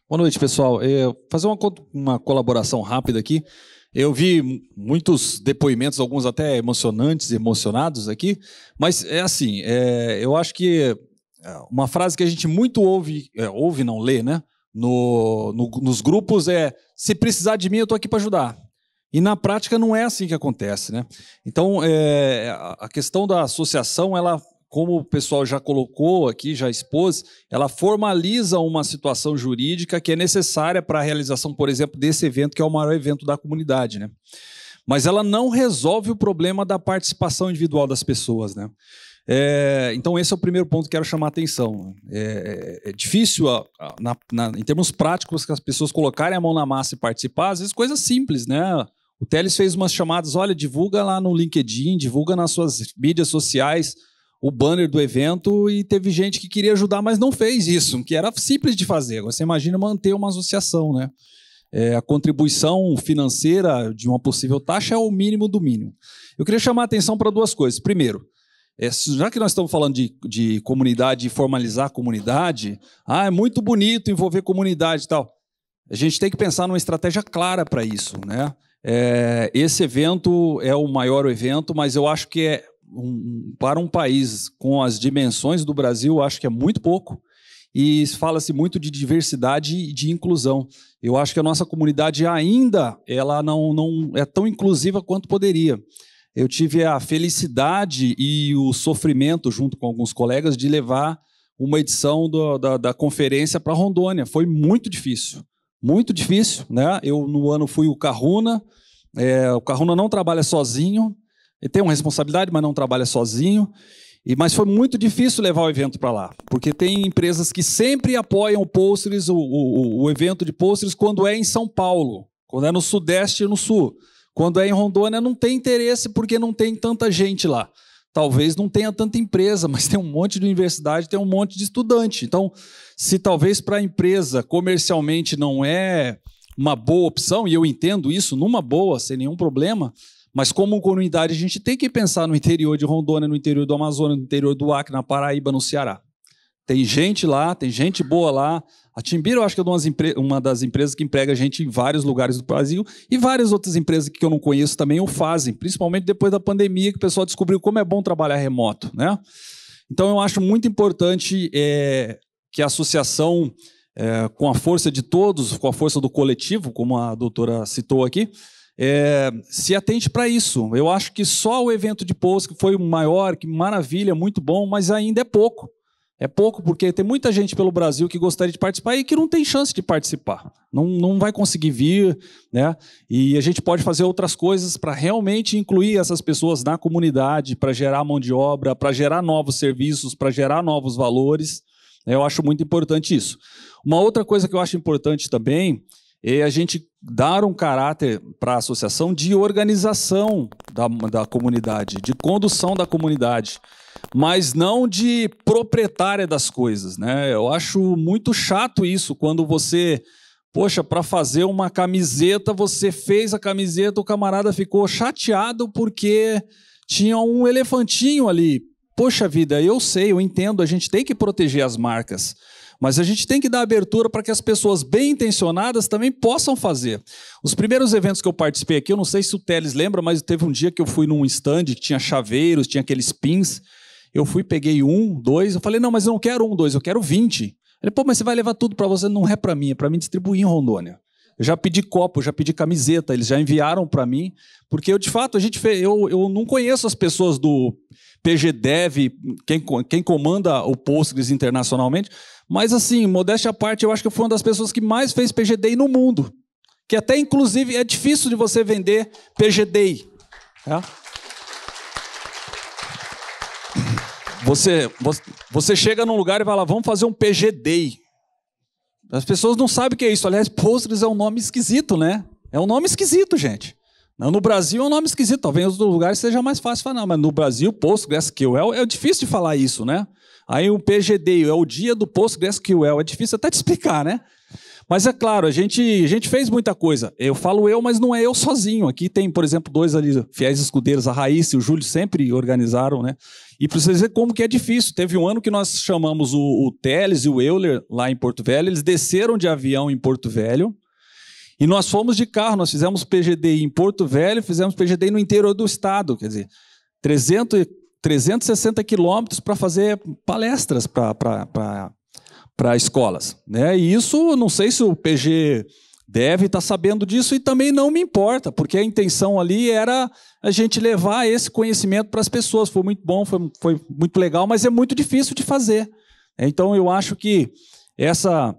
Speaker 12: Boa noite, pessoal. É, fazer uma, uma colaboração rápida aqui. Eu vi muitos depoimentos, alguns até emocionantes, emocionados aqui, mas é assim, é, eu acho que uma frase que a gente muito ouve, é, ouve não lê, né? No, no, nos grupos é: se precisar de mim, eu estou aqui para ajudar. E na prática não é assim que acontece, né? Então, é, a questão da associação, ela, como o pessoal já colocou aqui, já expôs, ela formaliza uma situação jurídica que é necessária para a realização, por exemplo, desse evento, que é o maior evento da comunidade, né? Mas ela não resolve o problema da participação individual das pessoas, né? É, então, esse é o primeiro ponto que quero chamar a atenção. É, é, é difícil, a, a, na, na, em termos práticos, que as pessoas colocarem a mão na massa e participar, às vezes coisas simples, né? O Teles fez umas chamadas, olha, divulga lá no LinkedIn, divulga nas suas mídias sociais o banner do evento e teve gente que queria ajudar, mas não fez isso, que era simples de fazer. Você imagina manter uma associação, né? É, a contribuição financeira de uma possível taxa é o mínimo do mínimo. Eu queria chamar a atenção para duas coisas. Primeiro, é, já que nós estamos falando de, de comunidade e formalizar a comunidade, ah, é muito bonito envolver comunidade e tal. A gente tem que pensar numa estratégia clara para isso, né? É, esse evento é o maior evento, mas eu acho que é um, para um país com as dimensões do Brasil, acho que é muito pouco. E fala-se muito de diversidade e de inclusão. Eu acho que a nossa comunidade ainda ela não, não é tão inclusiva quanto poderia eu tive a felicidade e o sofrimento, junto com alguns colegas, de levar uma edição do, da, da, conferência para Rondônia. Foi muito difícil, muito difícil. Né? Eu, no ano, fui o Carruna. É, o Carruna não trabalha sozinho, ele tem uma responsabilidade, mas não trabalha sozinho. E, mas foi muito difícil levar o evento para lá, porque tem empresas que sempre apoiam o Posters, o, o, o evento de Posters, quando é em São Paulo, quando é no Sudeste e no Sul. Quando é em Rondônia, não tem interesse porque não tem tanta gente lá. Talvez não tenha tanta empresa, [LAUGHS] mas tem um monte de universidade, tem um monte de estudante. Então, se talvez para a empresa comercialmente não é uma boa opção, e eu entendo isso numa boa, sem nenhum problema, mas como comunidade a gente tem que pensar no interior de Rondônia, no interior do Amazonas, no interior do Acre, na Paraíba, no Ceará. Tem gente lá, tem gente boa lá. A Timbira, eu acho que é uma das empresas que emprega gente em vários lugares do Brasil e várias outras empresas que eu não conheço também o fazem, principalmente depois da pandemia, que o pessoal descobriu como é bom trabalhar remoto. Né? Então, eu acho muito importante é, que a associação, é, com a força de todos, com a força do coletivo, como a doutora citou aqui, é, se atente para isso. Eu acho que só o evento de pouso, que foi o maior, que maravilha, muito bom, mas ainda é pouco. É pouco, porque tem muita gente pelo Brasil que gostaria de participar e que não tem chance de participar. Não, não vai conseguir vir, né? E a gente pode fazer outras coisas para realmente incluir essas pessoas na comunidade, para gerar mão de obra, para gerar novos serviços, para gerar novos valores. Eu acho muito importante isso. Uma outra coisa que eu acho importante também é a gente dar um caráter para a associação de organização da, da comunidade, de condução da comunidade mas não de proprietária das coisas, né? Eu acho muito chato isso quando você, poxa, para fazer uma camiseta, você fez a camiseta, o camarada ficou chateado porque tinha um elefantinho ali. Poxa vida, eu sei, eu entendo, a gente tem que proteger as marcas. Mas a gente tem que dar abertura para que as pessoas bem intencionadas também possam fazer. Os primeiros eventos que eu participei aqui, eu não sei se o Teles lembra, mas teve um dia que eu fui num stand que tinha chaveiros, tinha aqueles pins. Eu fui, peguei um, dois. Eu falei, não, mas eu não quero um, dois, eu quero vinte. Ele, pô, mas você vai levar tudo para você? Não é para mim, é para mim distribuir em Rondônia. Eu já pedi copo, já pedi camiseta, eles já enviaram para mim, porque eu, de fato, a gente fez, eu, eu não conheço as pessoas do PGDev, quem, quem comanda o Postgres internacionalmente, mas assim, modéstia à parte, eu acho que eu fui uma das pessoas que mais fez PGDI no mundo, que até, inclusive, é difícil de você vender PGDI. Tá? É? Você, você chega num lugar e vai lá, vamos fazer um PG Day. As pessoas não sabem o que é isso. Aliás, Postres é um nome esquisito, né? É um nome esquisito, gente. No Brasil é um nome esquisito. Talvez em outros lugares seja mais fácil falar, mas no Brasil, PostgreSQL, é difícil de falar isso, né? Aí o um PGD é o dia do PostgreSQL. É difícil até te explicar, né? Mas é claro, a gente, a gente fez muita coisa. Eu falo eu, mas não é eu sozinho. Aqui tem, por exemplo, dois ali, fiéis escudeiros, a Raíssa e o Júlio sempre organizaram, né? E para vocês verem como que é difícil. Teve um ano que nós chamamos o, o Teles e o Euler lá em Porto Velho. Eles desceram de avião em Porto Velho. E nós fomos de carro, nós fizemos PGDI em Porto Velho, fizemos PGDI no interior do estado, quer dizer, 300, 360 quilômetros para fazer palestras para para escolas. Né? E isso, não sei se o PG deve estar tá sabendo disso e também não me importa, porque a intenção ali era a gente levar esse conhecimento para as pessoas. Foi muito bom, foi, foi muito legal, mas é muito difícil de fazer. Né? Então eu acho que essa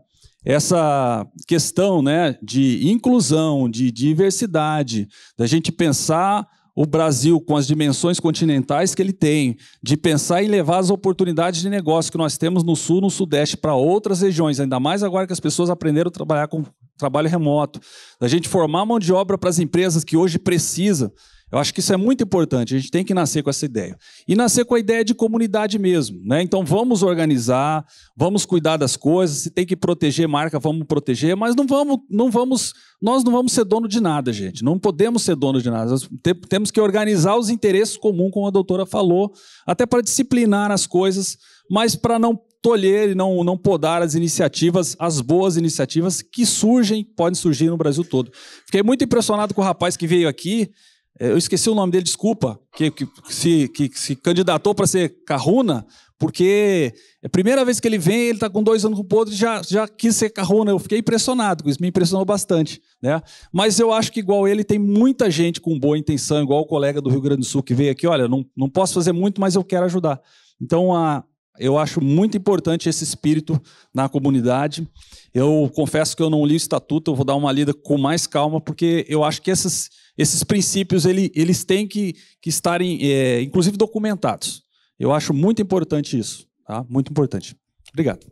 Speaker 12: essa questão né, de inclusão, de diversidade, da gente pensar o Brasil, com as dimensões continentais que ele tem, de pensar em levar as oportunidades de negócio que nós temos no Sul, no Sudeste, para outras regiões, ainda mais agora que as pessoas aprenderam a trabalhar com trabalho remoto, da gente formar mão de obra para as empresas que hoje precisam. Eu acho que isso é muito importante, a gente tem que nascer com essa ideia. E nascer com a ideia de comunidade mesmo, né? Então vamos organizar, vamos cuidar das coisas, se tem que proteger marca, vamos proteger, mas não vamos, não vamos, nós não vamos ser dono de nada, gente. Não podemos ser dono de nada. Nós temos que organizar os interesses comuns, como a doutora falou, até para disciplinar as coisas, mas para não tolher e não, não podar as iniciativas, as boas iniciativas que surgem, podem surgir no Brasil todo. Fiquei muito impressionado com o rapaz que veio aqui é, eu esqueci o nome dele, desculpa, que, que, se, que se candidatou para ser Carruna, porque é a primeira vez que ele vem, ele está com dois anos com o podre, já, já quis ser Carruna. Eu fiquei impressionado com isso, me impressionou bastante. Né? Mas eu acho que, igual ele, tem muita gente com boa intenção, igual o colega do Rio Grande do Sul que veio aqui: olha, não, não posso fazer muito, mas eu quero ajudar. Então, a, eu acho muito importante esse espírito na comunidade. Eu confesso que eu não li o estatuto, eu vou dar uma lida com mais calma, porque eu acho que esses, esses princípios ele, eles têm que, que estarem, é, inclusive, documentados. Eu acho muito importante isso, tá? Muito importante. Obrigado.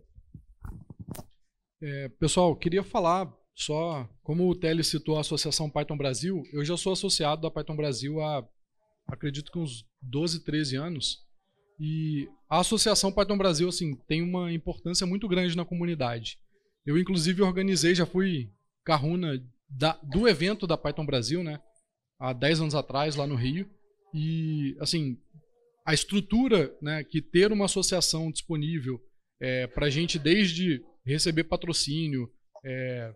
Speaker 13: É, pessoal, queria falar só, como o Tele citou a Associação Python Brasil, eu já sou associado da Python Brasil há, acredito que uns 12, 13 anos. E a Associação Python Brasil, assim, tem uma importância muito grande na comunidade. Eu, inclusive, organizei, já fui carruna da, do evento da Python Brasil, né? Há 10 anos atrás, lá no Rio. E, assim, a estrutura, né? Que ter uma associação disponível é, para gente desde receber patrocínio, é,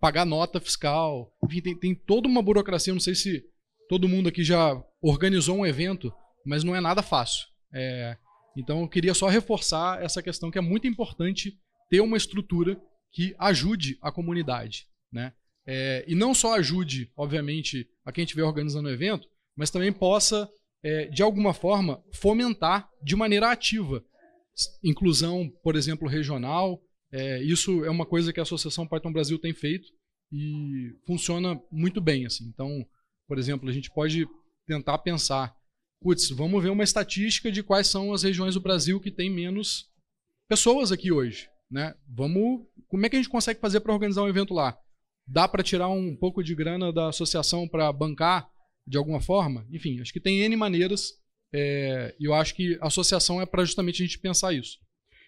Speaker 13: pagar nota fiscal, enfim, tem, tem toda uma burocracia. Não sei se todo mundo aqui já organizou um evento, mas não é nada fácil. É, então eu queria só reforçar essa questão que é muito importante ter uma estrutura que ajude a comunidade, né? É, e não só ajude, obviamente, a quem estiver organizando o evento, mas também possa, é, de alguma forma, fomentar de maneira ativa inclusão, por exemplo, regional. É, isso é uma coisa que a Associação Python Brasil tem feito e funciona muito bem. Assim. Então, por exemplo, a gente pode tentar pensar putz, vamos ver uma estatística de quais são as regiões do Brasil que tem menos pessoas aqui hoje. Né? Vamos, como é que a gente consegue fazer para organizar um evento lá? Dá para tirar um pouco de grana da associação para bancar de alguma forma? Enfim, acho que tem N maneiras é, e é, eu acho que a associação é para justamente a gente pensar isso.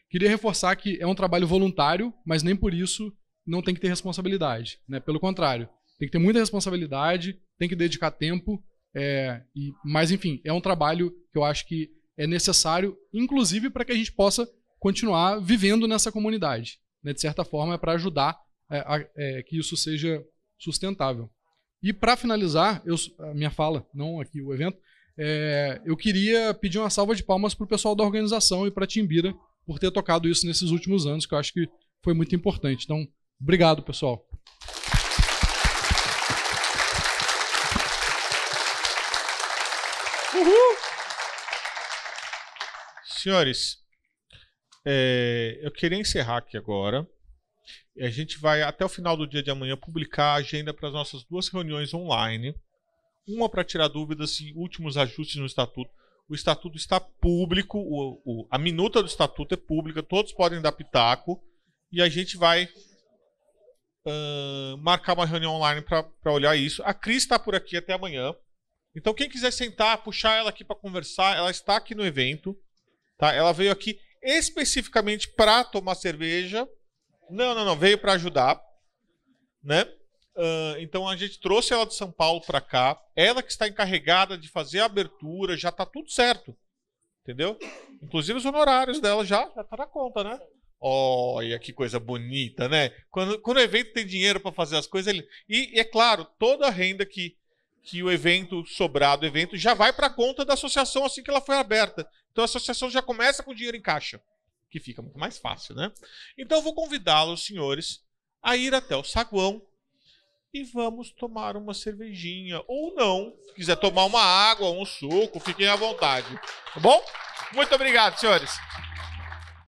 Speaker 13: Queria reforçar que é um trabalho voluntário, mas nem por isso não tem que ter responsabilidade. Né? Pelo contrário, tem que ter muita responsabilidade, tem que dedicar tempo, é, e, mas, enfim, é um trabalho que eu acho que é necessário, inclusive para que a gente possa continuar vivendo nessa comunidade. Né? De certa forma, é para ajudar é, a, é, que isso seja sustentável. E para finalizar, eu, a minha fala, não aqui o evento, é, eu queria pedir uma salva de palmas para o pessoal da organização e para Timbira por ter tocado isso nesses últimos anos, que eu acho que foi muito importante. Então, obrigado, pessoal.
Speaker 1: Senhores, é, eu queria encerrar aqui agora. A gente vai, até o final do dia de amanhã, publicar a agenda para as nossas duas reuniões online. Uma para tirar dúvidas e últimos ajustes no estatuto. O estatuto está público, o, o, a minuta do estatuto é pública, todos podem dar pitaco. E a gente vai uh, marcar uma reunião online para olhar isso. A Cris está por aqui até amanhã. Então, quem quiser sentar, puxar ela aqui para conversar, ela está aqui no evento. Tá? Ela veio aqui especificamente para tomar cerveja. Não, não, não, veio para ajudar, né? Uh, então a gente trouxe ela de São Paulo para cá. Ela que está encarregada de fazer a abertura, já tá tudo certo. Entendeu? Inclusive os honorários dela já já tá na conta, né? Olha que coisa bonita, né? Quando, quando o evento tem dinheiro para fazer as coisas, ele... e, e é claro, toda a renda que que o evento sobrar do evento já vai para a conta da associação assim que ela foi aberta. Então a associação já começa com dinheiro em caixa, que fica muito mais fácil, né? Então eu vou convidá-los, senhores, a ir até o saguão e vamos tomar uma cervejinha. Ou não, se quiser tomar uma água, um suco, fiquem à vontade. Tá bom? Muito obrigado, senhores.